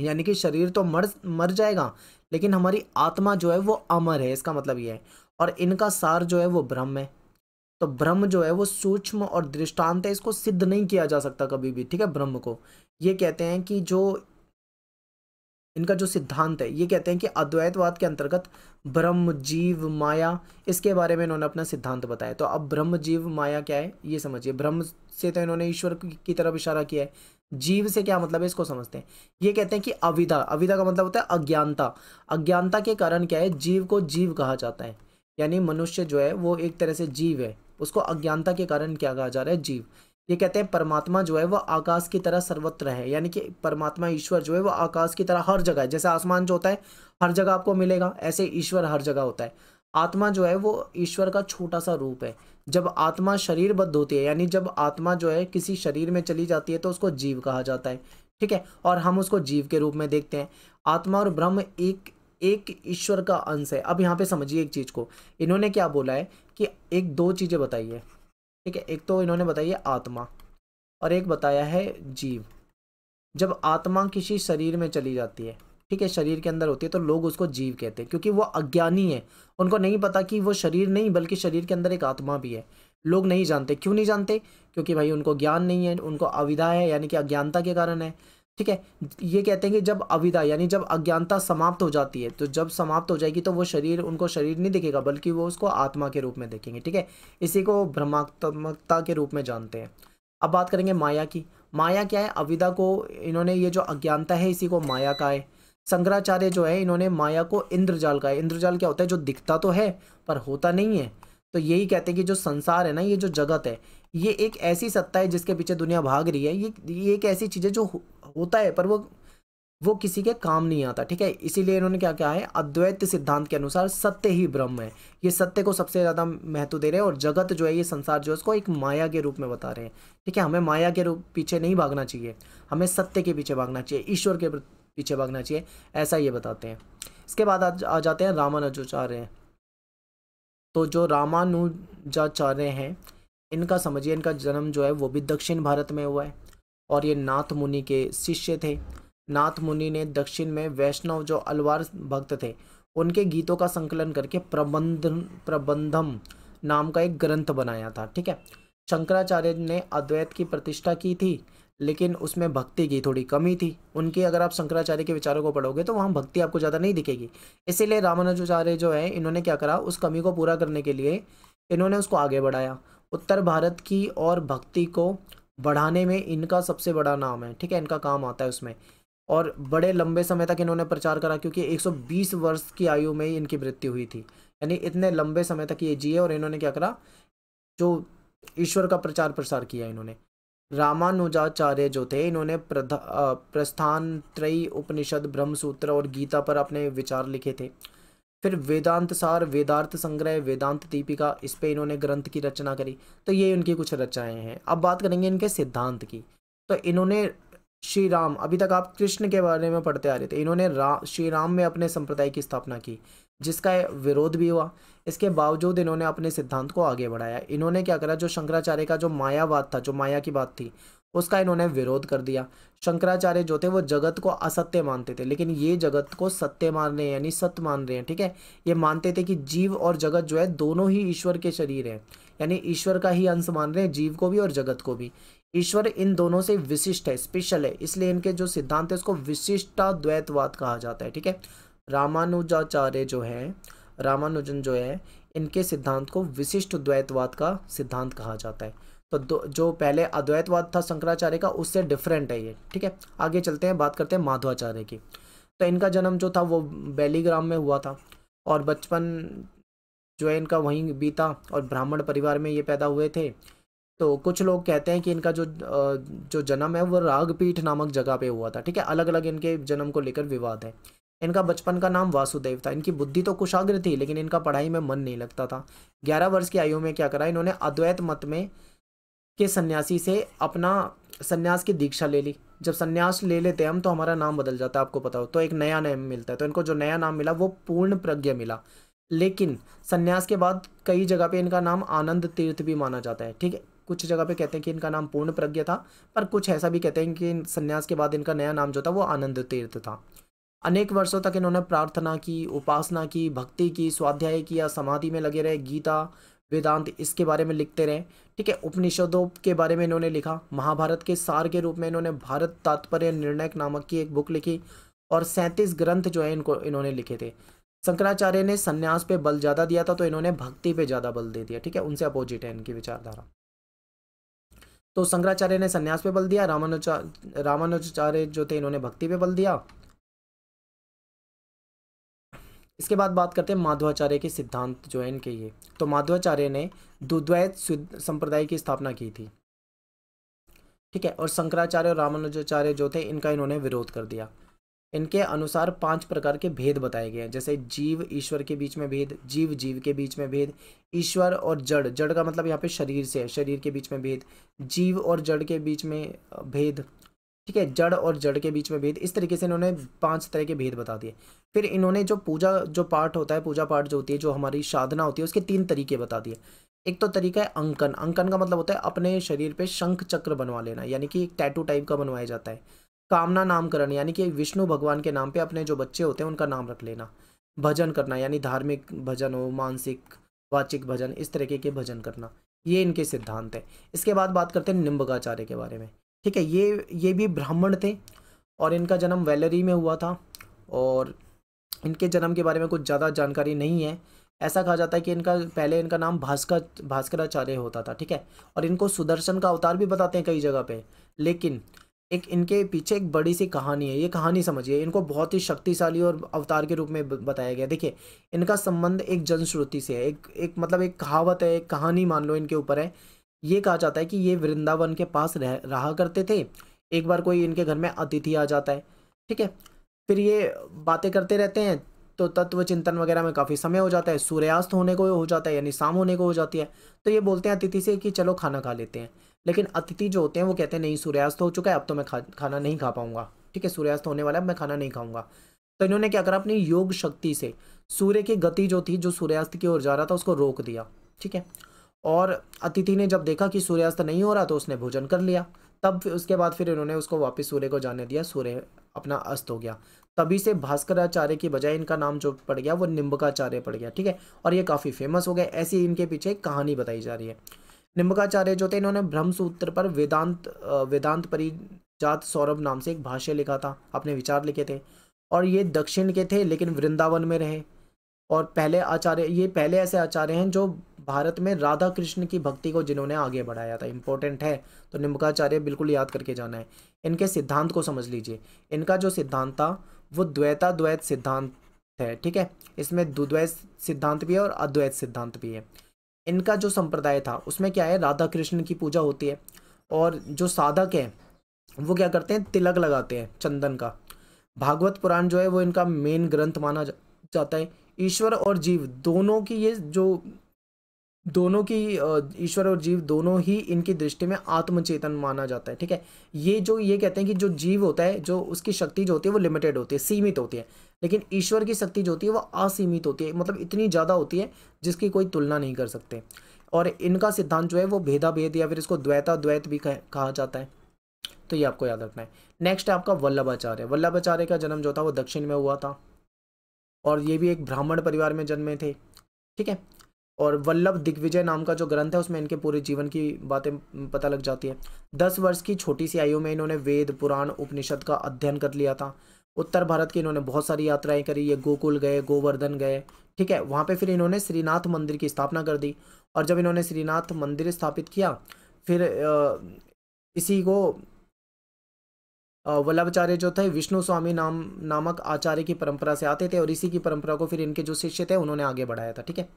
यानी कि शरीर तो मर मर जाएगा लेकिन हमारी आत्मा जो है वो अमर है इसका मतलब ये है और इनका सार जो है वो ब्रह्म है तो ब्रह्म जो है वो सूक्ष्म और दृष्टांत है इसको सिद्ध नहीं किया जा सकता कभी भी ठीक है ब्रह्म को ये कहते हैं कि जो इनका जो सिद्धांत है ये कहते हैं कि अद्वैतवाद के अंतर्गत ब्रह्म जीव माया इसके बारे में इन्होंने अपना सिद्धांत बताया तो अब ब्रह्म जीव माया क्या है ये समझिए ब्रह्म से तो इन्होंने ईश्वर की तरफ इशारा किया है जीव से क्या मतलब है इसको समझते हैं ये कहते हैं कि अविधा अविधा का मतलब होता है अज्ञानता अज्ञानता के कारण क्या है जीव को जीव कहा जाता है यानी मनुष्य जो है वो एक तरह से जीव है उसको अज्ञानता के कारण क्या कहा जा रहा है जीव ये कहते हैं परमात्मा जो है वह आकाश की तरह सर्वत्र है यानी कि परमात्मा ईश्वर जो है वह आकाश की तरह हर जगह है जैसे आसमान जो होता है हर जगह आपको मिलेगा ऐसे ईश्वर हर जगह होता है आत्मा जो है वो ईश्वर का छोटा सा रूप है जब आत्मा शरीरबद्ध होती है यानी जब आत्मा जो है किसी शरीर में चली जाती है तो उसको जीव कहा जाता है ठीक है और हम उसको जीव के रूप में देखते हैं आत्मा और ब्रह्म एक एक ईश्वर का अंश है अब यहाँ पे समझिए एक चीज़ को इन्होंने क्या बोला है कि एक दो चीज़ें बताई है ठीक है एक तो इन्होंने बताई है आत्मा और एक बताया है जीव जब आत्मा किसी शरीर में चली जाती है ठीक है शरीर के अंदर होती है तो लोग उसको जीव कहते हैं क्योंकि वो अज्ञानी है उनको नहीं पता कि वो शरीर नहीं बल्कि शरीर के अंदर एक आत्मा भी है लोग नहीं जानते क्यों नहीं जानते क्योंकि भाई उनको ज्ञान नहीं है उनको अविधा है यानी कि अज्ञानता के कारण है ठीक है ये कहते हैं कि जब अविधा यानी जब अज्ञानता समाप्त हो जाती है तो जब समाप्त हो जाएगी तो वो शरीर उनको शरीर नहीं दिखेगा बल्कि वो उसको आत्मा के रूप में देखेंगे ठीक है इसी को भ्रमात्मकता के रूप में जानते हैं अब बात करेंगे माया की माया क्या है अविधा को इन्होंने ये जो अज्ञानता है इसी को माया का है शंकराचार्य जो है इन्होंने माया को इंद्रजाल का इंद्रजाल क्या होता है जो दिखता तो है पर होता नहीं है तो यही कहते हैं कि जो संसार है ना ये जो जगत है ये एक ऐसी सत्ता है जिसके पीछे दुनिया भाग रही है ये ये एक ऐसी चीज़ है जो होता है पर वो वो किसी के काम नहीं आता ठीक है इसीलिए इन्होंने क्या क्या है अद्वैत सिद्धांत के अनुसार सत्य ही ब्रह्म है ये सत्य को सबसे ज़्यादा महत्व दे रहे हैं और जगत जो है ये संसार जो है उसको एक माया के रूप में बता रहे हैं ठीक है हमें माया के रूप पीछे नहीं भागना चाहिए हमें सत्य के पीछे भागना चाहिए ईश्वर के पीछे भागना चाहिए ऐसा ये बताते हैं इसके बाद आ, आ जाते हैं रामानुजाचार्य तो जो रामानुजाचार्य हैं इनका समझिए इनका जन्म जो है वो भी दक्षिण भारत में हुआ है और ये नाथ मुनि के शिष्य थे नाथ मुनि ने दक्षिण में वैष्णव जो अलवार भक्त थे उनके गीतों का संकलन करके प्रबंध प्रबंधम नाम का एक ग्रंथ बनाया था ठीक है शंकराचार्य ने अद्वैत की प्रतिष्ठा की थी लेकिन उसमें भक्ति की थोड़ी कमी थी उनके अगर आप शंकराचार्य के विचारों को पढ़ोगे तो वहाँ भक्ति आपको ज़्यादा नहीं दिखेगी इसीलिए रामानुजाचार्य जो है इन्होंने क्या करा उस कमी को पूरा करने के लिए इन्होंने उसको आगे बढ़ाया उत्तर भारत की और भक्ति को बढ़ाने में इनका सबसे बड़ा नाम है ठीक है इनका काम आता है उसमें और बड़े लंबे समय तक इन्होंने प्रचार करा क्योंकि 120 वर्ष की आयु में ही इनकी मृत्यु हुई थी यानी इतने लंबे समय तक ये जिए और इन्होंने क्या करा जो ईश्वर का प्रचार प्रसार किया इन्होंने रामानुजाचार्य जो थे इन्होंने त्रयी उपनिषद ब्रह्मसूत्र और गीता पर अपने विचार लिखे थे फिर वेदांत सार वेदार्थ संग्रह वेदांत दीपिका इस पे इन्होंने ग्रंथ की रचना करी तो ये उनकी कुछ रचनाएं हैं अब बात करेंगे इनके सिद्धांत की तो इन्होंने श्री राम अभी तक आप कृष्ण के बारे में पढ़ते आ रहे थे इन्होंने रा, श्री राम में अपने संप्रदाय की स्थापना की जिसका विरोध भी हुआ इसके बावजूद इन्होंने अपने सिद्धांत को आगे बढ़ाया इन्होंने क्या करा जो शंकराचार्य का जो मायावाद था जो माया की बात थी उसका इन्होंने विरोध कर दिया शंकराचार्य जो थे वो जगत को असत्य मानते थे लेकिन ये जगत को सत्य मान रहे हैं यानी सत्य मान रहे हैं ठीक है ये मानते थे कि जीव और जगत जो है दोनों ही ईश्वर के शरीर है यानी ईश्वर का ही अंश मान रहे हैं जीव को भी और जगत को भी ईश्वर इन दोनों से विशिष्ट है स्पेशल है इसलिए इनके जो सिद्धांत है उसको विशिष्टाद्वैतवाद कहा जाता है ठीक है रामानुजाचार्य जो है रामानुजन जो है इनके सिद्धांत को विशिष्ट द्वैतवाद का सिद्धांत कहा जाता है तो जो पहले अद्वैतवाद था शंकराचार्य का उससे डिफरेंट है ये ठीक है आगे चलते हैं बात करते हैं माधवाचार्य की तो इनका जन्म जो था वो बैलीग्राम में हुआ था और बचपन जो है इनका वहीं बीता और ब्राह्मण परिवार में ये पैदा हुए थे तो कुछ लोग कहते हैं कि इनका जो जो जन्म है वो रागपीठ नामक जगह पे हुआ था ठीक है अलग अलग इनके जन्म को लेकर विवाद है इनका बचपन का नाम वासुदेव था इनकी बुद्धि तो कुशाग्र थी लेकिन इनका पढ़ाई में मन नहीं लगता था ग्यारह वर्ष की आयु में क्या करा इन्होंने अद्वैत मत में के सन्यासी से अपना सन्यास की दीक्षा ले ली जब सन्यास ले लेते हैं हम तो हमारा नाम बदल जाता है आपको पता हो तो एक नया नाम मिलता है तो इनको जो नया नाम मिला वो पूर्ण प्रज्ञा मिला लेकिन सन्यास के बाद कई जगह पे इनका नाम आनंद तीर्थ भी माना जाता है ठीक है कुछ जगह पे कहते हैं कि इनका नाम पूर्ण प्रज्ञ था पर कुछ ऐसा भी कहते हैं कि संन्यास के बाद इनका नया नाम जो था वो आनंद तीर्थ था अनेक वर्षों तक इन्होंने प्रार्थना की उपासना की भक्ति की स्वाध्याय किया समाधि में लगे रहे गीता वेदांत इसके बारे में लिखते रहे ठीक है उपनिषदों के बारे में इन्होंने लिखा महाभारत के सार के रूप में इन्होंने भारत तात्पर्य निर्णायक नामक की एक बुक लिखी और सैंतीस ग्रंथ जो है इनको इन्होंने लिखे थे शंकराचार्य ने संन्यास पे बल ज़्यादा दिया था तो इन्होंने भक्ति पे ज़्यादा बल दे दिया ठीक है उनसे अपोजिट है इनकी विचारधारा तो शंकराचार्य ने संन्यास पे बल दिया रामानुचार्य रामानुजाचार्य जो थे इन्होंने भक्ति पे बल दिया इसके बाद बात करते हैं माधवाचार्य के सिद्धांत जो है इनके ये तो माधवाचार्य ने दुद्वैत संप्रदाय की स्थापना की थी ठीक है और शंकराचार्य और रामानुजाचार्य जो थे इनका इन्होंने विरोध कर दिया इनके अनुसार पांच प्रकार के भेद बताए गए हैं जैसे जीव ईश्वर के बीच में भेद जीव जीव के बीच में भेद ईश्वर और जड़ जड़ का मतलब यहाँ पे शरीर से है शरीर के बीच में भेद जीव और जड़ के बीच में भेद ठीक है जड़ और जड़ के बीच में भेद इस तरीके से इन्होंने पांच तरह के भेद बता दिए फिर इन्होंने जो पूजा जो पाठ होता है पूजा पाठ जो होती है जो हमारी साधना होती है उसके तीन तरीके बता दिए एक तो तरीका है अंकन अंकन का मतलब होता है अपने शरीर पे शंख चक्र बनवा लेना यानी कि एक टैटू टाइप का बनवाया जाता है कामना नामकरण यानी कि विष्णु भगवान के नाम पे अपने जो बच्चे होते हैं उनका नाम रख लेना भजन करना यानी धार्मिक भजन हो मानसिक वाचिक भजन इस तरीके के भजन करना ये इनके सिद्धांत हैं इसके बाद बात करते हैं निम्बकाचार्य के बारे में ठीक है ये ये भी ब्राह्मण थे और इनका जन्म वेलरी में हुआ था और इनके जन्म के बारे में कुछ ज़्यादा जानकारी नहीं है ऐसा कहा जाता है कि इनका पहले इनका नाम भास्कर भास्कराचार्य होता था ठीक है और इनको सुदर्शन का अवतार भी बताते हैं कई जगह पे लेकिन एक इनके पीछे एक बड़ी सी कहानी है ये कहानी समझिए इनको बहुत ही शक्तिशाली और अवतार के रूप में बताया गया देखिए इनका संबंध एक जनश्रुति से है एक एक मतलब एक कहावत है एक कहानी मान लो इनके ऊपर है ये कहा जाता है कि ये वृंदावन के पास रह रहा करते थे एक बार कोई इनके घर में अतिथि आ जाता है ठीक है फिर ये बातें करते रहते हैं तो तत्व चिंतन वगैरह में काफ़ी समय हो जाता है सूर्यास्त होने को हो जाता है यानी शाम होने को हो जाती है तो ये बोलते हैं अतिथि से कि चलो खाना खा लेते हैं लेकिन अतिथि जो होते हैं वो कहते हैं नहीं सूर्यास्त हो चुका है अब तो मैं खा खाना नहीं खा पाऊंगा ठीक है सूर्यास्त होने वाला है मैं खाना नहीं खाऊंगा तो इन्होंने क्या करा अपनी योग शक्ति से सूर्य की गति जो थी जो सूर्यास्त की ओर जा रहा था उसको रोक दिया ठीक है और अतिथि ने जब देखा कि सूर्यास्त नहीं हो रहा तो उसने भोजन कर लिया तब उसके बाद फिर इन्होंने उसको वापस सूर्य को जाने दिया सूर्य अपना अस्त हो गया तभी से भास्कराचार्य की बजाय इनका नाम जो पड़ गया वो निम्बकाचार्य पड़ गया ठीक है और ये काफ़ी फेमस हो गया ऐसी इनके पीछे कहानी बताई जा रही है निम्बकाचार्य जो थे इन्होंने ब्रह्मसूत्र पर वेदांत वेदांत परिजात सौरभ नाम से एक भाष्य लिखा था अपने विचार लिखे थे और ये दक्षिण के थे लेकिन वृंदावन में रहे और पहले आचार्य ये पहले ऐसे आचार्य हैं जो भारत में राधा कृष्ण की भक्ति को जिन्होंने आगे बढ़ाया था इम्पोर्टेंट है तो निम्बकाचार्य बिल्कुल याद करके जाना है इनके सिद्धांत को समझ लीजिए इनका जो सिद्धांत था वो द्वैता द्वैत सिद्धांत है ठीक है इसमें द्वैत सिद्धांत भी है और अद्वैत सिद्धांत भी है इनका जो संप्रदाय था उसमें क्या है राधा कृष्ण की पूजा होती है और जो साधक हैं वो क्या करते हैं तिलक लगाते हैं चंदन का भागवत पुराण जो है वो इनका मेन ग्रंथ माना जा, जाता है ईश्वर और जीव दोनों की ये जो दोनों की ईश्वर और जीव दोनों ही इनकी दृष्टि में आत्मचेतन माना जाता है ठीक है ये जो ये कहते हैं कि जो जीव होता है जो उसकी शक्ति जो होती है वो लिमिटेड होती है सीमित होती है लेकिन ईश्वर की शक्ति जो होती है वह असीमित होती है मतलब इतनी ज़्यादा होती है जिसकी कोई तुलना नहीं कर सकते और इनका सिद्धांत जो है वो भेदा भेद या फिर इसको द्वैता द्वैत भी कहा जाता है तो ये आपको याद रखना है नेक्स्ट है आपका वल्लभाचार्य वल्लभाचार्य का जन्म जो था वो दक्षिण में हुआ था और ये भी एक ब्राह्मण परिवार में जन्मे थे ठीक है और वल्लभ दिग्विजय नाम का जो ग्रंथ है उसमें इनके पूरे जीवन की बातें पता लग जाती है दस वर्ष की छोटी सी आयु में इन्होंने वेद पुराण उपनिषद का अध्ययन कर लिया था उत्तर भारत की इन्होंने बहुत सारी यात्राएं करी ये गोकुल गए गोवर्धन गए ठीक है वहाँ पे फिर इन्होंने श्रीनाथ मंदिर की स्थापना कर दी और जब इन्होंने श्रीनाथ मंदिर स्थापित किया फिर इसी को वल्लभाचार्य जो थे विष्णु स्वामी नाम नामक आचार्य की परंपरा से आते थे और इसी की परंपरा को फिर इनके जो शिष्य थे उन्होंने आगे बढ़ाया था ठीक है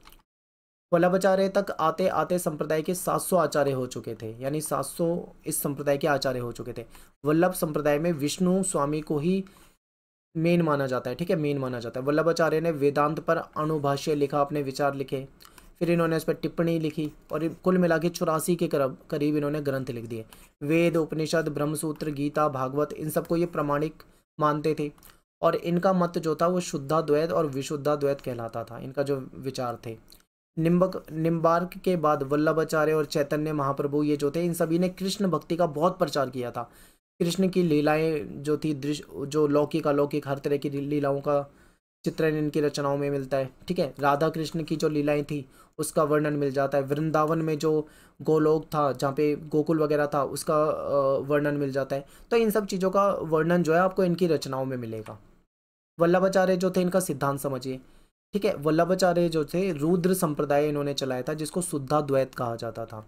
वल्लभाचार्य तक आते आते संप्रदाय के 700 आचार्य हो चुके थे यानी 700 इस संप्रदाय के आचार्य हो चुके थे वल्लभ संप्रदाय में विष्णु स्वामी को ही मेन माना जाता है ठीक है मेन माना जाता है वल्लभाचार्य ने वेदांत पर अनुभाष्य लिखा अपने विचार लिखे फिर इन्होंने इस पर टिप्पणी लिखी और कुल मिला के चौरासी के करब, करीब इन्होंने ग्रंथ लिख दिए वेद उपनिषद ब्रह्मसूत्र गीता भागवत इन सबको ये प्रमाणिक मानते थे और इनका मत जो था वो शुद्धा द्वैत और विशुद्धा द्वैत कहलाता था इनका जो विचार थे निम्बक निम्बार्क के बाद वल्लभाचार्य और चैतन्य महाप्रभु ये जो थे इन सभी ने कृष्ण भक्ति का बहुत प्रचार किया था कृष्ण की लीलाएं जो थी दृश्य जो लौकिक अलौकिक हर तरह की लीलाओं का चित्रण इनकी रचनाओं में मिलता है ठीक है राधा कृष्ण की जो लीलाएं थी उसका वर्णन मिल जाता है वृंदावन में जो गोलोक था जहाँ पे गोकुल वगैरह था उसका वर्णन मिल जाता है तो इन सब चीज़ों का वर्णन जो है आपको इनकी रचनाओं में मिलेगा वल्लभाचार्य जो थे इनका सिद्धांत समझिए ठीक है वल्लभाचार्य जो थे रुद्र संप्रदाय इन्होंने चलाया था जिसको शुद्धा द्वैत कहा जाता था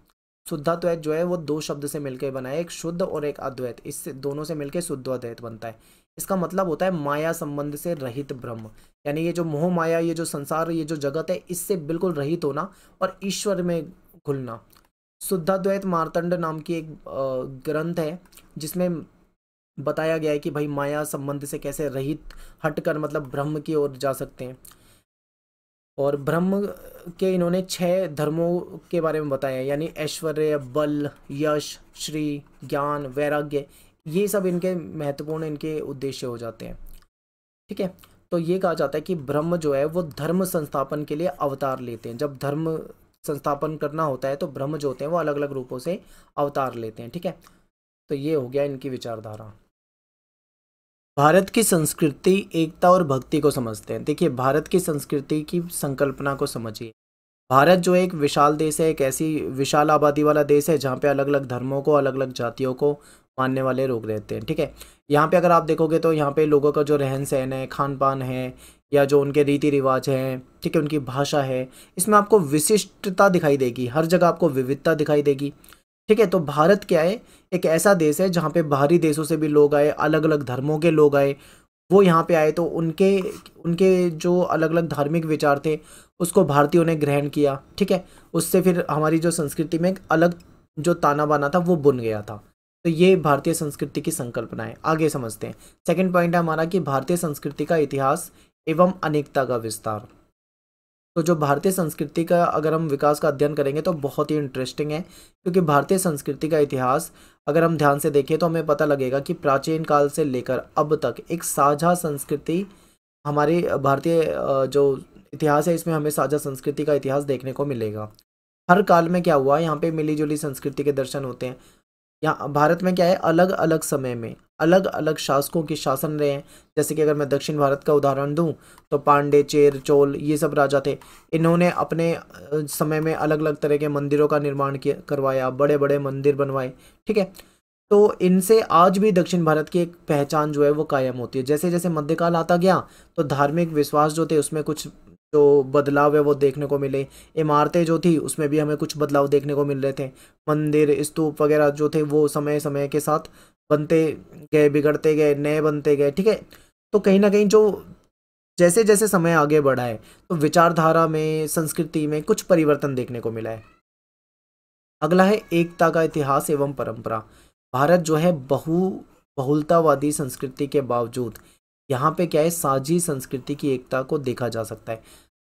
शुद्धाद्वैत जो है वो दो शब्द से मिलकर बना है एक शुद्ध और एक अद्वैत इससे दोनों से मिलकर शुद्ध अद्वैत बनता है इसका मतलब होता है माया संबंध से रहित ब्रह्म यानी ये जो मोह माया ये जो संसार ये जो जगत है इससे बिल्कुल रहित होना और ईश्वर में घुलना शुद्धाद्वैत मारतंड नाम की एक ग्रंथ है जिसमें बताया गया है कि भाई माया संबंध से कैसे रहित हटकर मतलब ब्रह्म की ओर जा सकते हैं और ब्रह्म के इन्होंने छह धर्मों के बारे में बताया यानी ऐश्वर्य बल यश श्री ज्ञान वैराग्य ये सब इनके महत्वपूर्ण इनके उद्देश्य हो जाते हैं ठीक है तो ये कहा जाता है कि ब्रह्म जो है वो धर्म संस्थापन के लिए अवतार लेते हैं जब धर्म संस्थापन करना होता है तो ब्रह्म जो होते हैं वो अलग अलग रूपों से अवतार लेते हैं ठीक है तो ये हो गया इनकी विचारधारा भारत की संस्कृति एकता और भक्ति को समझते हैं देखिए भारत की संस्कृति की संकल्पना को समझिए भारत जो एक विशाल देश है एक ऐसी विशाल आबादी वाला देश है जहाँ पे अलग अलग धर्मों को अलग अलग जातियों को मानने वाले लोग रहते हैं ठीक है यहाँ पे अगर आप देखोगे तो यहाँ पे लोगों का जो रहन सहन है खान पान है या जो उनके रीति रिवाज हैं ठीक है उनकी भाषा है इसमें आपको विशिष्टता दिखाई देगी हर जगह आपको विविधता दिखाई देगी ठीक है तो भारत क्या है एक ऐसा देश है जहाँ पे बाहरी देशों से भी लोग आए अलग अलग धर्मों के लोग आए वो यहाँ पे आए तो उनके उनके जो अलग अलग धार्मिक विचार थे उसको भारतीयों ने ग्रहण किया ठीक है उससे फिर हमारी जो संस्कृति में एक अलग जो ताना बाना था वो बुन गया था तो ये भारतीय संस्कृति की संकल्पना है आगे समझते हैं सेकेंड पॉइंट है हमारा कि भारतीय संस्कृति का इतिहास एवं अनेकता का विस्तार तो जो भारतीय संस्कृति का अगर हम विकास का अध्ययन करेंगे तो बहुत ही इंटरेस्टिंग है क्योंकि भारतीय संस्कृति का इतिहास अगर हम ध्यान से देखें तो हमें पता लगेगा कि प्राचीन काल से लेकर अब तक एक साझा संस्कृति हमारी भारतीय जो इतिहास है इसमें हमें साझा संस्कृति का इतिहास देखने को मिलेगा हर काल में क्या हुआ यहाँ पे मिली संस्कृति के दर्शन होते हैं यहाँ भारत में क्या है अलग अलग समय में अलग अलग शासकों के शासन रहे हैं जैसे कि अगर मैं दक्षिण भारत का उदाहरण दूं तो पांडे चेर चोल ये सब राजा थे इन्होंने अपने समय में अलग अलग तरह के मंदिरों का निर्माण करवाया बड़े बड़े मंदिर बनवाए ठीक है तो इनसे आज भी दक्षिण भारत की एक पहचान जो है वो कायम होती है जैसे जैसे मध्यकाल आता गया तो धार्मिक विश्वास जो थे उसमें कुछ जो बदलाव है वो देखने को मिले इमारतें जो थी उसमें भी हमें कुछ बदलाव देखने को मिल रहे थे मंदिर स्तूप वगैरह जो थे वो समय समय के साथ बनते गए बिगड़ते गए नए बनते गए ठीक है तो कहीं ना कहीं जो जैसे जैसे समय आगे बढ़ा है तो विचारधारा में संस्कृति में कुछ परिवर्तन देखने को मिला है अगला है एकता का इतिहास एवं परंपरा भारत जो है बहु बहुलतावादी संस्कृति के बावजूद यहाँ पे क्या है साझी संस्कृति की एकता को देखा जा सकता है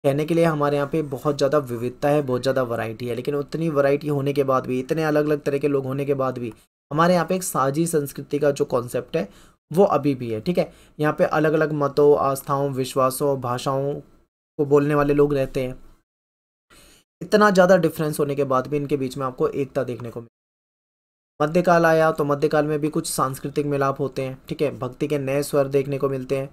कहने के लिए हमारे यहाँ पे बहुत ज़्यादा विविधता है बहुत ज़्यादा वैरायटी है लेकिन उतनी वैरायटी होने के बाद भी इतने अलग अलग तरह के लोग होने के बाद भी हमारे यहाँ पे एक साझी संस्कृति का जो कॉन्सेप्ट है वो अभी भी है ठीक है यहाँ पे अलग अलग मतों आस्थाओं विश्वासों भाषाओं को बोलने वाले लोग रहते हैं इतना ज़्यादा डिफरेंस होने के बाद भी इनके बीच में आपको एकता देखने को है मध्यकाल आया तो मध्यकाल में भी कुछ सांस्कृतिक मिलाप होते हैं ठीक है भक्ति के नए स्वर देखने को मिलते हैं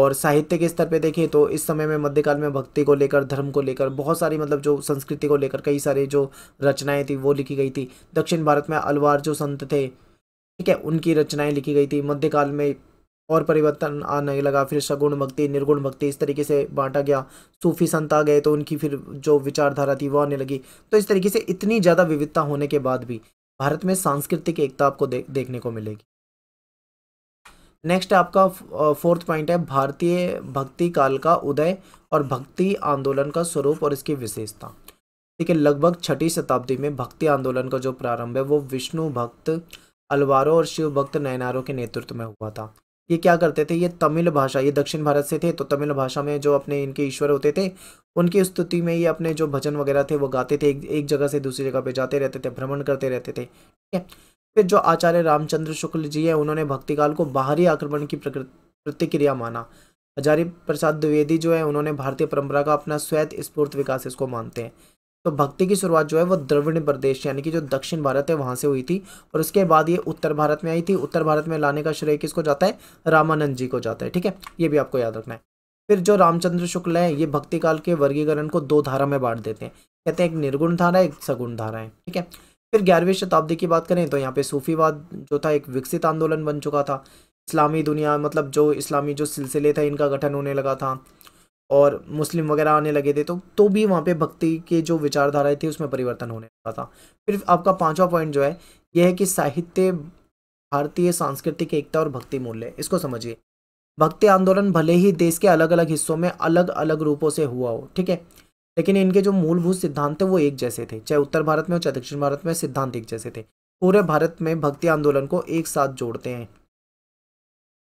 और साहित्य के स्तर पे देखें तो इस समय में मध्यकाल में भक्ति को लेकर धर्म को लेकर बहुत सारी मतलब जो संस्कृति को लेकर कई सारे जो रचनाएं थी वो लिखी गई थी दक्षिण भारत में अलवार जो संत थे ठीक है उनकी रचनाएं लिखी गई थी मध्यकाल में और परिवर्तन आने लगा फिर सगुण भक्ति निर्गुण भक्ति इस तरीके से बांटा गया सूफी संत आ गए तो उनकी फिर जो विचारधारा थी वो आने लगी तो इस तरीके से इतनी ज़्यादा विविधता होने के बाद भी भारत में सांस्कृतिक एकता आपको दे, देखने को मिलेगी नेक्स्ट आपका फोर्थ पॉइंट है भारतीय भक्ति काल का उदय और भक्ति आंदोलन का स्वरूप और इसकी विशेषता ठीक है लगभग छठी शताब्दी में भक्ति आंदोलन का जो प्रारंभ है वो विष्णु भक्त अलवारो और शिव भक्त नैनारों के नेतृत्व में हुआ था ये क्या करते थे ये तमिल भाषा ये दक्षिण भारत से थे तो तमिल भाषा में जो अपने इनके ईश्वर होते थे उनकी स्तुति में ये अपने जो भजन वगैरह थे वो गाते थे एक, एक जगह से दूसरी जगह पे जाते रहते थे भ्रमण करते रहते थे फिर जो आचार्य रामचंद्र शुक्ल जी है उन्होंने भक्तिकाल को बाहरी आक्रमण की प्रतिक्रिया माना हजारी प्रसाद द्विवेदी जो है उन्होंने भारतीय परंपरा का अपना स्वैत स्फूर्त विकास इसको मानते हैं तो भक्ति की शुरुआत जो है वो द्रविण प्रदेश यानी कि जो दक्षिण भारत है वहाँ से हुई थी और उसके बाद ये उत्तर भारत में आई थी उत्तर भारत में लाने का श्रेय किसको जाता है रामानंद जी को जाता है ठीक है ये भी आपको याद रखना है फिर जो रामचंद्र शुक्ल है ये भक्ति काल के वर्गीकरण को दो धारा में बांट देते हैं कहते हैं एक निर्गुण धारा एक सगुण धारा है ठीक है फिर ग्यारहवीं शताब्दी की बात करें तो यहाँ पे सूफीवाद जो था एक विकसित आंदोलन बन चुका था इस्लामी दुनिया मतलब जो इस्लामी जो सिलसिले थे इनका गठन होने लगा था और मुस्लिम वगैरह आने लगे थे तो तो भी वहाँ पे भक्ति के जो विचारधाराएं थी उसमें परिवर्तन होने लगा था फिर आपका पांचवा पॉइंट जो है यह है कि साहित्य भारतीय सांस्कृतिक एकता और भक्ति मूल्य इसको समझिए भक्ति आंदोलन भले ही देश के अलग अलग हिस्सों में अलग अलग रूपों से हुआ हो ठीक है लेकिन इनके जो मूलभूत सिद्धांत थे वो एक जैसे थे चाहे उत्तर भारत में हो चाहे दक्षिण भारत में सिद्धांत एक जैसे थे पूरे भारत में भक्ति आंदोलन को एक साथ जोड़ते हैं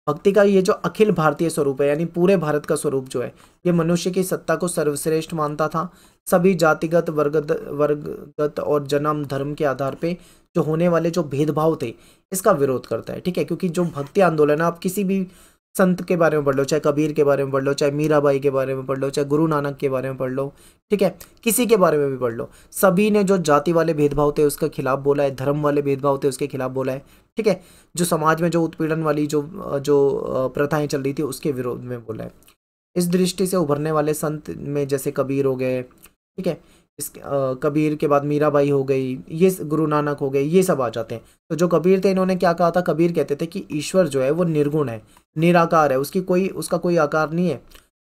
भक्ति का ये जो अखिल भारतीय स्वरूप है यानी पूरे भारत का स्वरूप जो है ये मनुष्य की सत्ता को सर्वश्रेष्ठ मानता था सभी जातिगत वर्गत और जन्म धर्म के आधार पे जो होने वाले जो भेदभाव थे इसका विरोध करता है ठीक है क्योंकि जो भक्ति आंदोलन है आप किसी भी संत के बारे में पढ़ लो चाहे कबीर के बारे में पढ़ लो चाहे मीराबाई के बारे में पढ़ लो चाहे गुरु नानक के बारे में पढ़ लो ठीक है किसी के बारे में भी पढ़ लो सभी ने जो जाति वाले भेदभाव थे उसके खिलाफ बोला है धर्म वाले भेदभाव थे उसके खिलाफ बोला है ठीक है जो समाज में जो उत्पीड़न वाली जो जो प्रथाएं चल रही थी उसके विरोध में बोला है इस दृष्टि से उभरने वाले संत में जैसे कबीर हो गए ठीक है इस कबीर के बाद मीराबाई हो गई ये गुरु नानक हो गए ये सब आ जाते हैं तो जो कबीर थे इन्होंने क्या कहा था कबीर कहते थे कि ईश्वर जो है वो निर्गुण है निराकार है उसकी कोई उसका कोई आकार नहीं है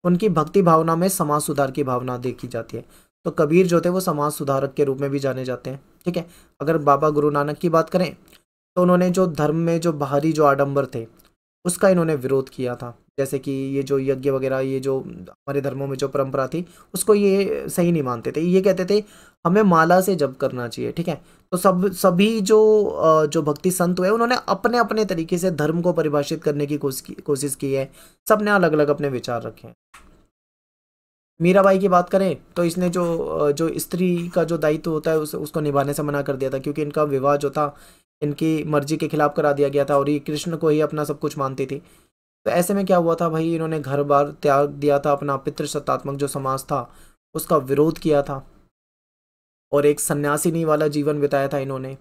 उनकी भक्ति भावना में समाज सुधार की भावना देखी जाती है तो कबीर जो थे वो समाज सुधारक के रूप में भी जाने जाते हैं ठीक है अगर बाबा गुरु नानक की बात करें तो उन्होंने जो धर्म में जो बाहरी जो आडम्बर थे उसका इन्होंने विरोध किया था जैसे कि ये जो यज्ञ वगैरह ये जो हमारे धर्मों में जो परंपरा थी उसको ये सही नहीं मानते थे ये कहते थे हमें माला से जब करना चाहिए ठीक है तो सब सभी जो जो भक्ति संत हुए उन्होंने अपने अपने तरीके से धर्म को परिभाषित करने की कोशिश की है सब ने अलग अलग अपने विचार रखे हैं मीराबाई की बात करें तो इसने जो जो स्त्री का जो दायित्व होता है उस, उसको निभाने से मना कर दिया था क्योंकि इनका विवाह जो था इनकी मर्जी के खिलाफ करा दिया गया था और ये कृष्ण को ही अपना सब कुछ मानती थी तो ऐसे में क्या हुआ था भाई इन्होंने घर बार त्याग दिया था अपना पितृसत्तात्मक जो समाज था उसका विरोध किया था और एक सन्यासिनी वाला जीवन बिताया था इन्होंने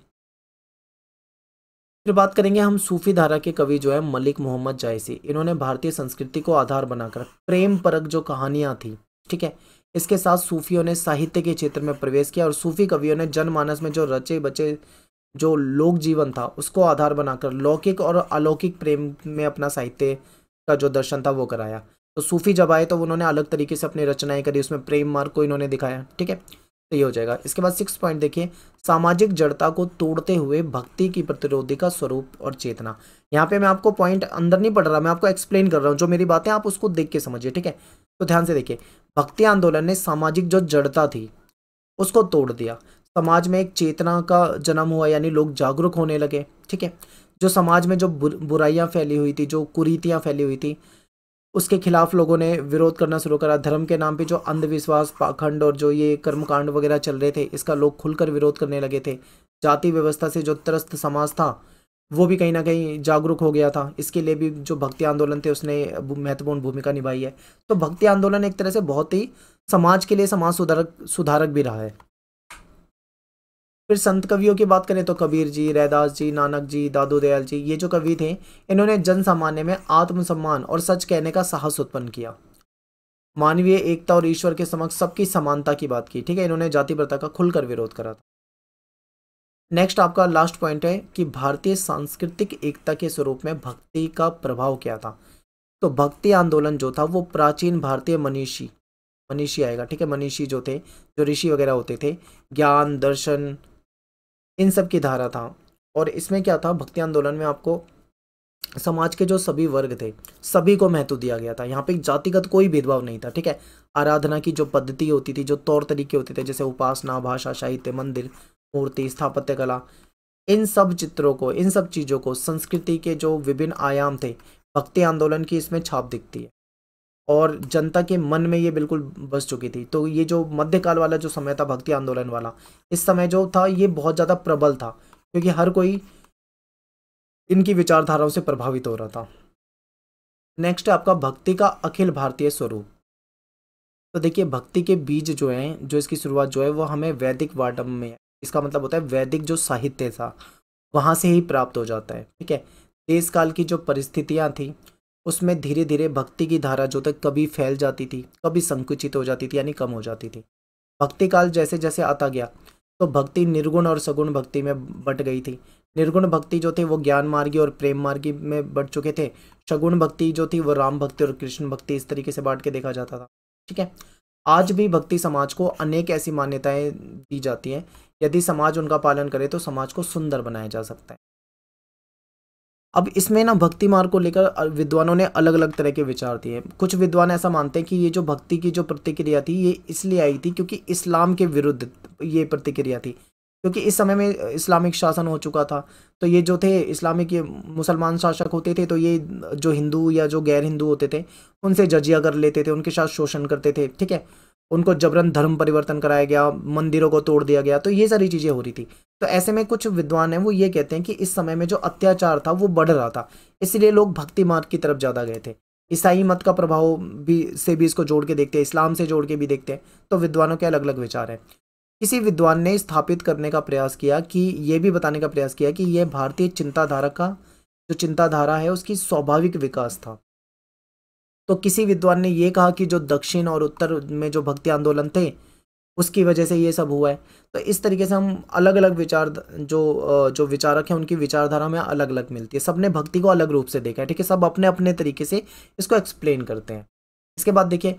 फिर बात करेंगे हम सूफी धारा के कवि जो है मलिक मोहम्मद जायसी इन्होंने भारतीय संस्कृति को आधार बनाकर प्रेम परक जो कहानियां थी ठीक है इसके साथ सूफियों ने साहित्य के क्षेत्र में प्रवेश किया और सूफी कवियों ने जनमानस में जो रचे बचे जो लोक जीवन था उसको आधार बनाकर लौकिक और अलौकिक प्रेम में अपना साहित्य का जो दर्शन था वो कराया तो सूफी जब आए तो उन्होंने अलग तरीके से अपनी रचनाएं करी उसमें प्रेम मार्ग को इन्होंने दिखाया ठीक है तो ये हो जाएगा इसके बाद सिक्स पॉइंट देखिए सामाजिक जड़ता को तोड़ते हुए भक्ति की प्रतिरोधी का स्वरूप और चेतना यहाँ पे मैं आपको पॉइंट अंदर नहीं पढ़ रहा मैं आपको एक्सप्लेन कर रहा हूँ जो मेरी बातें आप उसको देख के समझिए ठीक है तो ध्यान से देखिए भक्ति आंदोलन ने सामाजिक जो जड़ता थी उसको तोड़ दिया समाज में एक चेतना का जन्म हुआ यानी लोग जागरूक होने लगे ठीक है जो समाज में जो बुराइयाँ फैली हुई थी जो कुरीतियाँ फैली हुई थी उसके खिलाफ लोगों ने विरोध करना शुरू करा धर्म के नाम पे जो अंधविश्वास पाखंड और जो ये कर्मकांड वगैरह चल रहे थे इसका लोग खुलकर विरोध करने लगे थे जाति व्यवस्था से जो त्रस्त समाज था वो भी कहीं ना कहीं जागरूक हो गया था इसके लिए भी जो भक्ति आंदोलन थे उसने महत्वपूर्ण भूमिका निभाई है तो भक्ति आंदोलन एक तरह से बहुत ही समाज के लिए समाज सुधारक सुधारक भी रहा है फिर संत कवियों की बात करें तो कबीर जी रैदास जी नानक जी दादू दयाल जी ये जो कवि थे इन्होंने जन सामान्य में आत्मसम्मान और सच कहने का साहस उत्पन्न किया मानवीय एकता और ईश्वर के समक्ष सबकी समानता की बात की ठीक है इन्होंने जाति प्रथा का खुलकर विरोध करा था नेक्स्ट आपका लास्ट पॉइंट है कि भारतीय सांस्कृतिक एकता के स्वरूप में भक्ति का प्रभाव क्या था तो भक्ति आंदोलन जो था वो प्राचीन भारतीय मनीषी मनीषी आएगा ठीक है मनीषी जो थे जो ऋषि वगैरह होते थे ज्ञान दर्शन इन सब की धारा था और इसमें क्या था भक्ति आंदोलन में आपको समाज के जो सभी वर्ग थे सभी को महत्व दिया गया था यहाँ पे जातिगत कोई भेदभाव नहीं था ठीक है आराधना की जो पद्धति होती थी जो तौर तरीके होते थे जैसे उपासना भाषा साहित्य मंदिर मूर्ति स्थापत्य कला इन सब चित्रों को इन सब चीज़ों को संस्कृति के जो विभिन्न आयाम थे भक्ति आंदोलन की इसमें छाप दिखती है और जनता के मन में ये बिल्कुल बस चुकी थी तो ये जो मध्यकाल वाला जो समय था भक्ति आंदोलन वाला इस समय जो था ये बहुत ज़्यादा प्रबल था क्योंकि हर कोई इनकी विचारधाराओं से प्रभावित हो रहा था नेक्स्ट आपका भक्ति का अखिल भारतीय स्वरूप तो देखिए भक्ति के बीज जो हैं जो इसकी शुरुआत जो है वो हमें वैदिक वाटम में इसका मतलब होता है वैदिक जो साहित्य था वहाँ से ही प्राप्त हो जाता है ठीक है देश काल की जो परिस्थितियाँ थी उसमें धीरे धीरे भक्ति की धारा जो तक कभी फैल जाती थी कभी संकुचित हो जाती थी यानी कम हो जाती थी भक्ति काल जैसे जैसे आता गया तो भक्ति निर्गुण और सगुण भक्ति में बट गई थी निर्गुण भक्ति जो थे वो ज्ञान मार्गी और प्रेम मार्गी में बट चुके थे सगुण भक्ति जो थी वो राम भक्ति और कृष्ण भक्ति इस तरीके से बांट के देखा जाता था ठीक है आज भी भक्ति समाज को अनेक ऐसी मान्यताएं दी जाती हैं यदि समाज उनका पालन करे तो समाज को सुंदर बनाया जा सकता है अब इसमें ना भक्ति मार्ग को लेकर विद्वानों ने अलग अलग तरह के विचार दिए कुछ विद्वान ऐसा मानते हैं कि ये जो भक्ति की जो प्रतिक्रिया थी ये इसलिए आई थी क्योंकि इस्लाम के विरुद्ध ये प्रतिक्रिया थी क्योंकि इस समय में इस्लामिक शासन हो चुका था तो ये जो थे इस्लामिक ये मुसलमान शासक होते थे तो ये जो हिंदू या जो गैर हिंदू होते थे उनसे जजिया कर लेते थे उनके साथ शोषण करते थे ठीक है उनको जबरन धर्म परिवर्तन कराया गया मंदिरों को तोड़ दिया गया तो ये सारी चीज़ें हो रही थी तो ऐसे में कुछ विद्वान हैं वो ये कहते हैं कि इस समय में जो अत्याचार था वो बढ़ रहा था इसलिए लोग भक्ति मार्ग की तरफ ज़्यादा गए थे ईसाई मत का प्रभाव भी से भी इसको जोड़ के देखते हैं इस्लाम से जोड़ के भी देखते हैं तो विद्वानों के अलग अलग विचार हैं किसी विद्वान ने स्थापित करने का प्रयास किया कि ये भी बताने का प्रयास किया कि यह भारतीय चिंताधारा का जो चिंताधारा है उसकी स्वाभाविक विकास था तो किसी विद्वान ने ये कहा कि जो दक्षिण और उत्तर में जो भक्ति आंदोलन थे उसकी वजह से ये सब हुआ है तो इस तरीके से हम अलग अलग विचार जो जो विचारक हैं उनकी विचारधारा में अलग अलग मिलती है सबने भक्ति को अलग रूप से देखा है ठीक है सब अपने अपने तरीके से इसको एक्सप्लेन करते हैं इसके बाद देखिए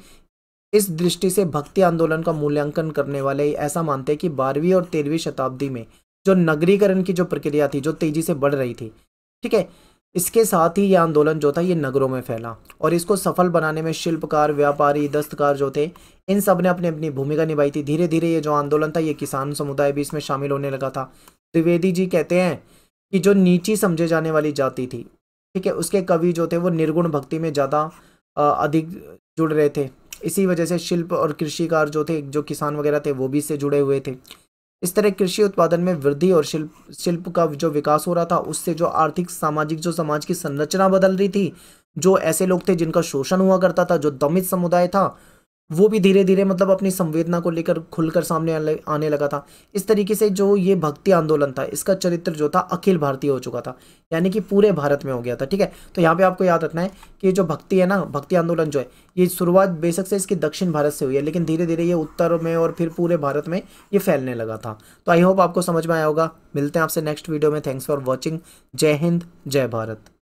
इस दृष्टि से भक्ति आंदोलन का मूल्यांकन करने वाले ऐसा मानते हैं कि बारहवीं और तेरहवीं शताब्दी में जो नगरीकरण की जो प्रक्रिया थी जो तेजी से बढ़ रही थी ठीक है इसके साथ ही यह आंदोलन जो था ये नगरों में फैला और इसको सफल बनाने में शिल्पकार व्यापारी दस्तकार जो थे इन सब ने अपनी अपनी भूमिका निभाई थी धीरे धीरे ये जो आंदोलन था ये किसान समुदाय भी इसमें शामिल होने लगा था द्विवेदी जी कहते हैं कि जो नीची समझे जाने वाली जाति थी ठीक है उसके कवि जो थे वो निर्गुण भक्ति में ज़्यादा अधिक जुड़ रहे थे इसी वजह से शिल्प और कृषि जो थे जो किसान वगैरह थे वो भी इससे जुड़े हुए थे इस तरह कृषि उत्पादन में वृद्धि और शिल्प शिल्प का जो विकास हो रहा था उससे जो आर्थिक सामाजिक जो समाज की संरचना बदल रही थी जो ऐसे लोग थे जिनका शोषण हुआ करता था जो दमित समुदाय था वो भी धीरे धीरे मतलब अपनी संवेदना को लेकर खुलकर सामने आने लगा था इस तरीके से जो ये भक्ति आंदोलन था इसका चरित्र जो था अखिल भारतीय हो चुका था यानी कि पूरे भारत में हो गया था ठीक है तो यहाँ पे आपको याद रखना है कि जो भक्ति है ना भक्ति आंदोलन जो है ये शुरुआत बेशक से इसकी दक्षिण भारत से हुई है लेकिन धीरे धीरे ये उत्तर में और फिर पूरे भारत में ये फैलने लगा था तो आई होप आपको समझ में आया होगा मिलते हैं आपसे नेक्स्ट वीडियो में थैंक्स फॉर वॉचिंग जय हिंद जय भारत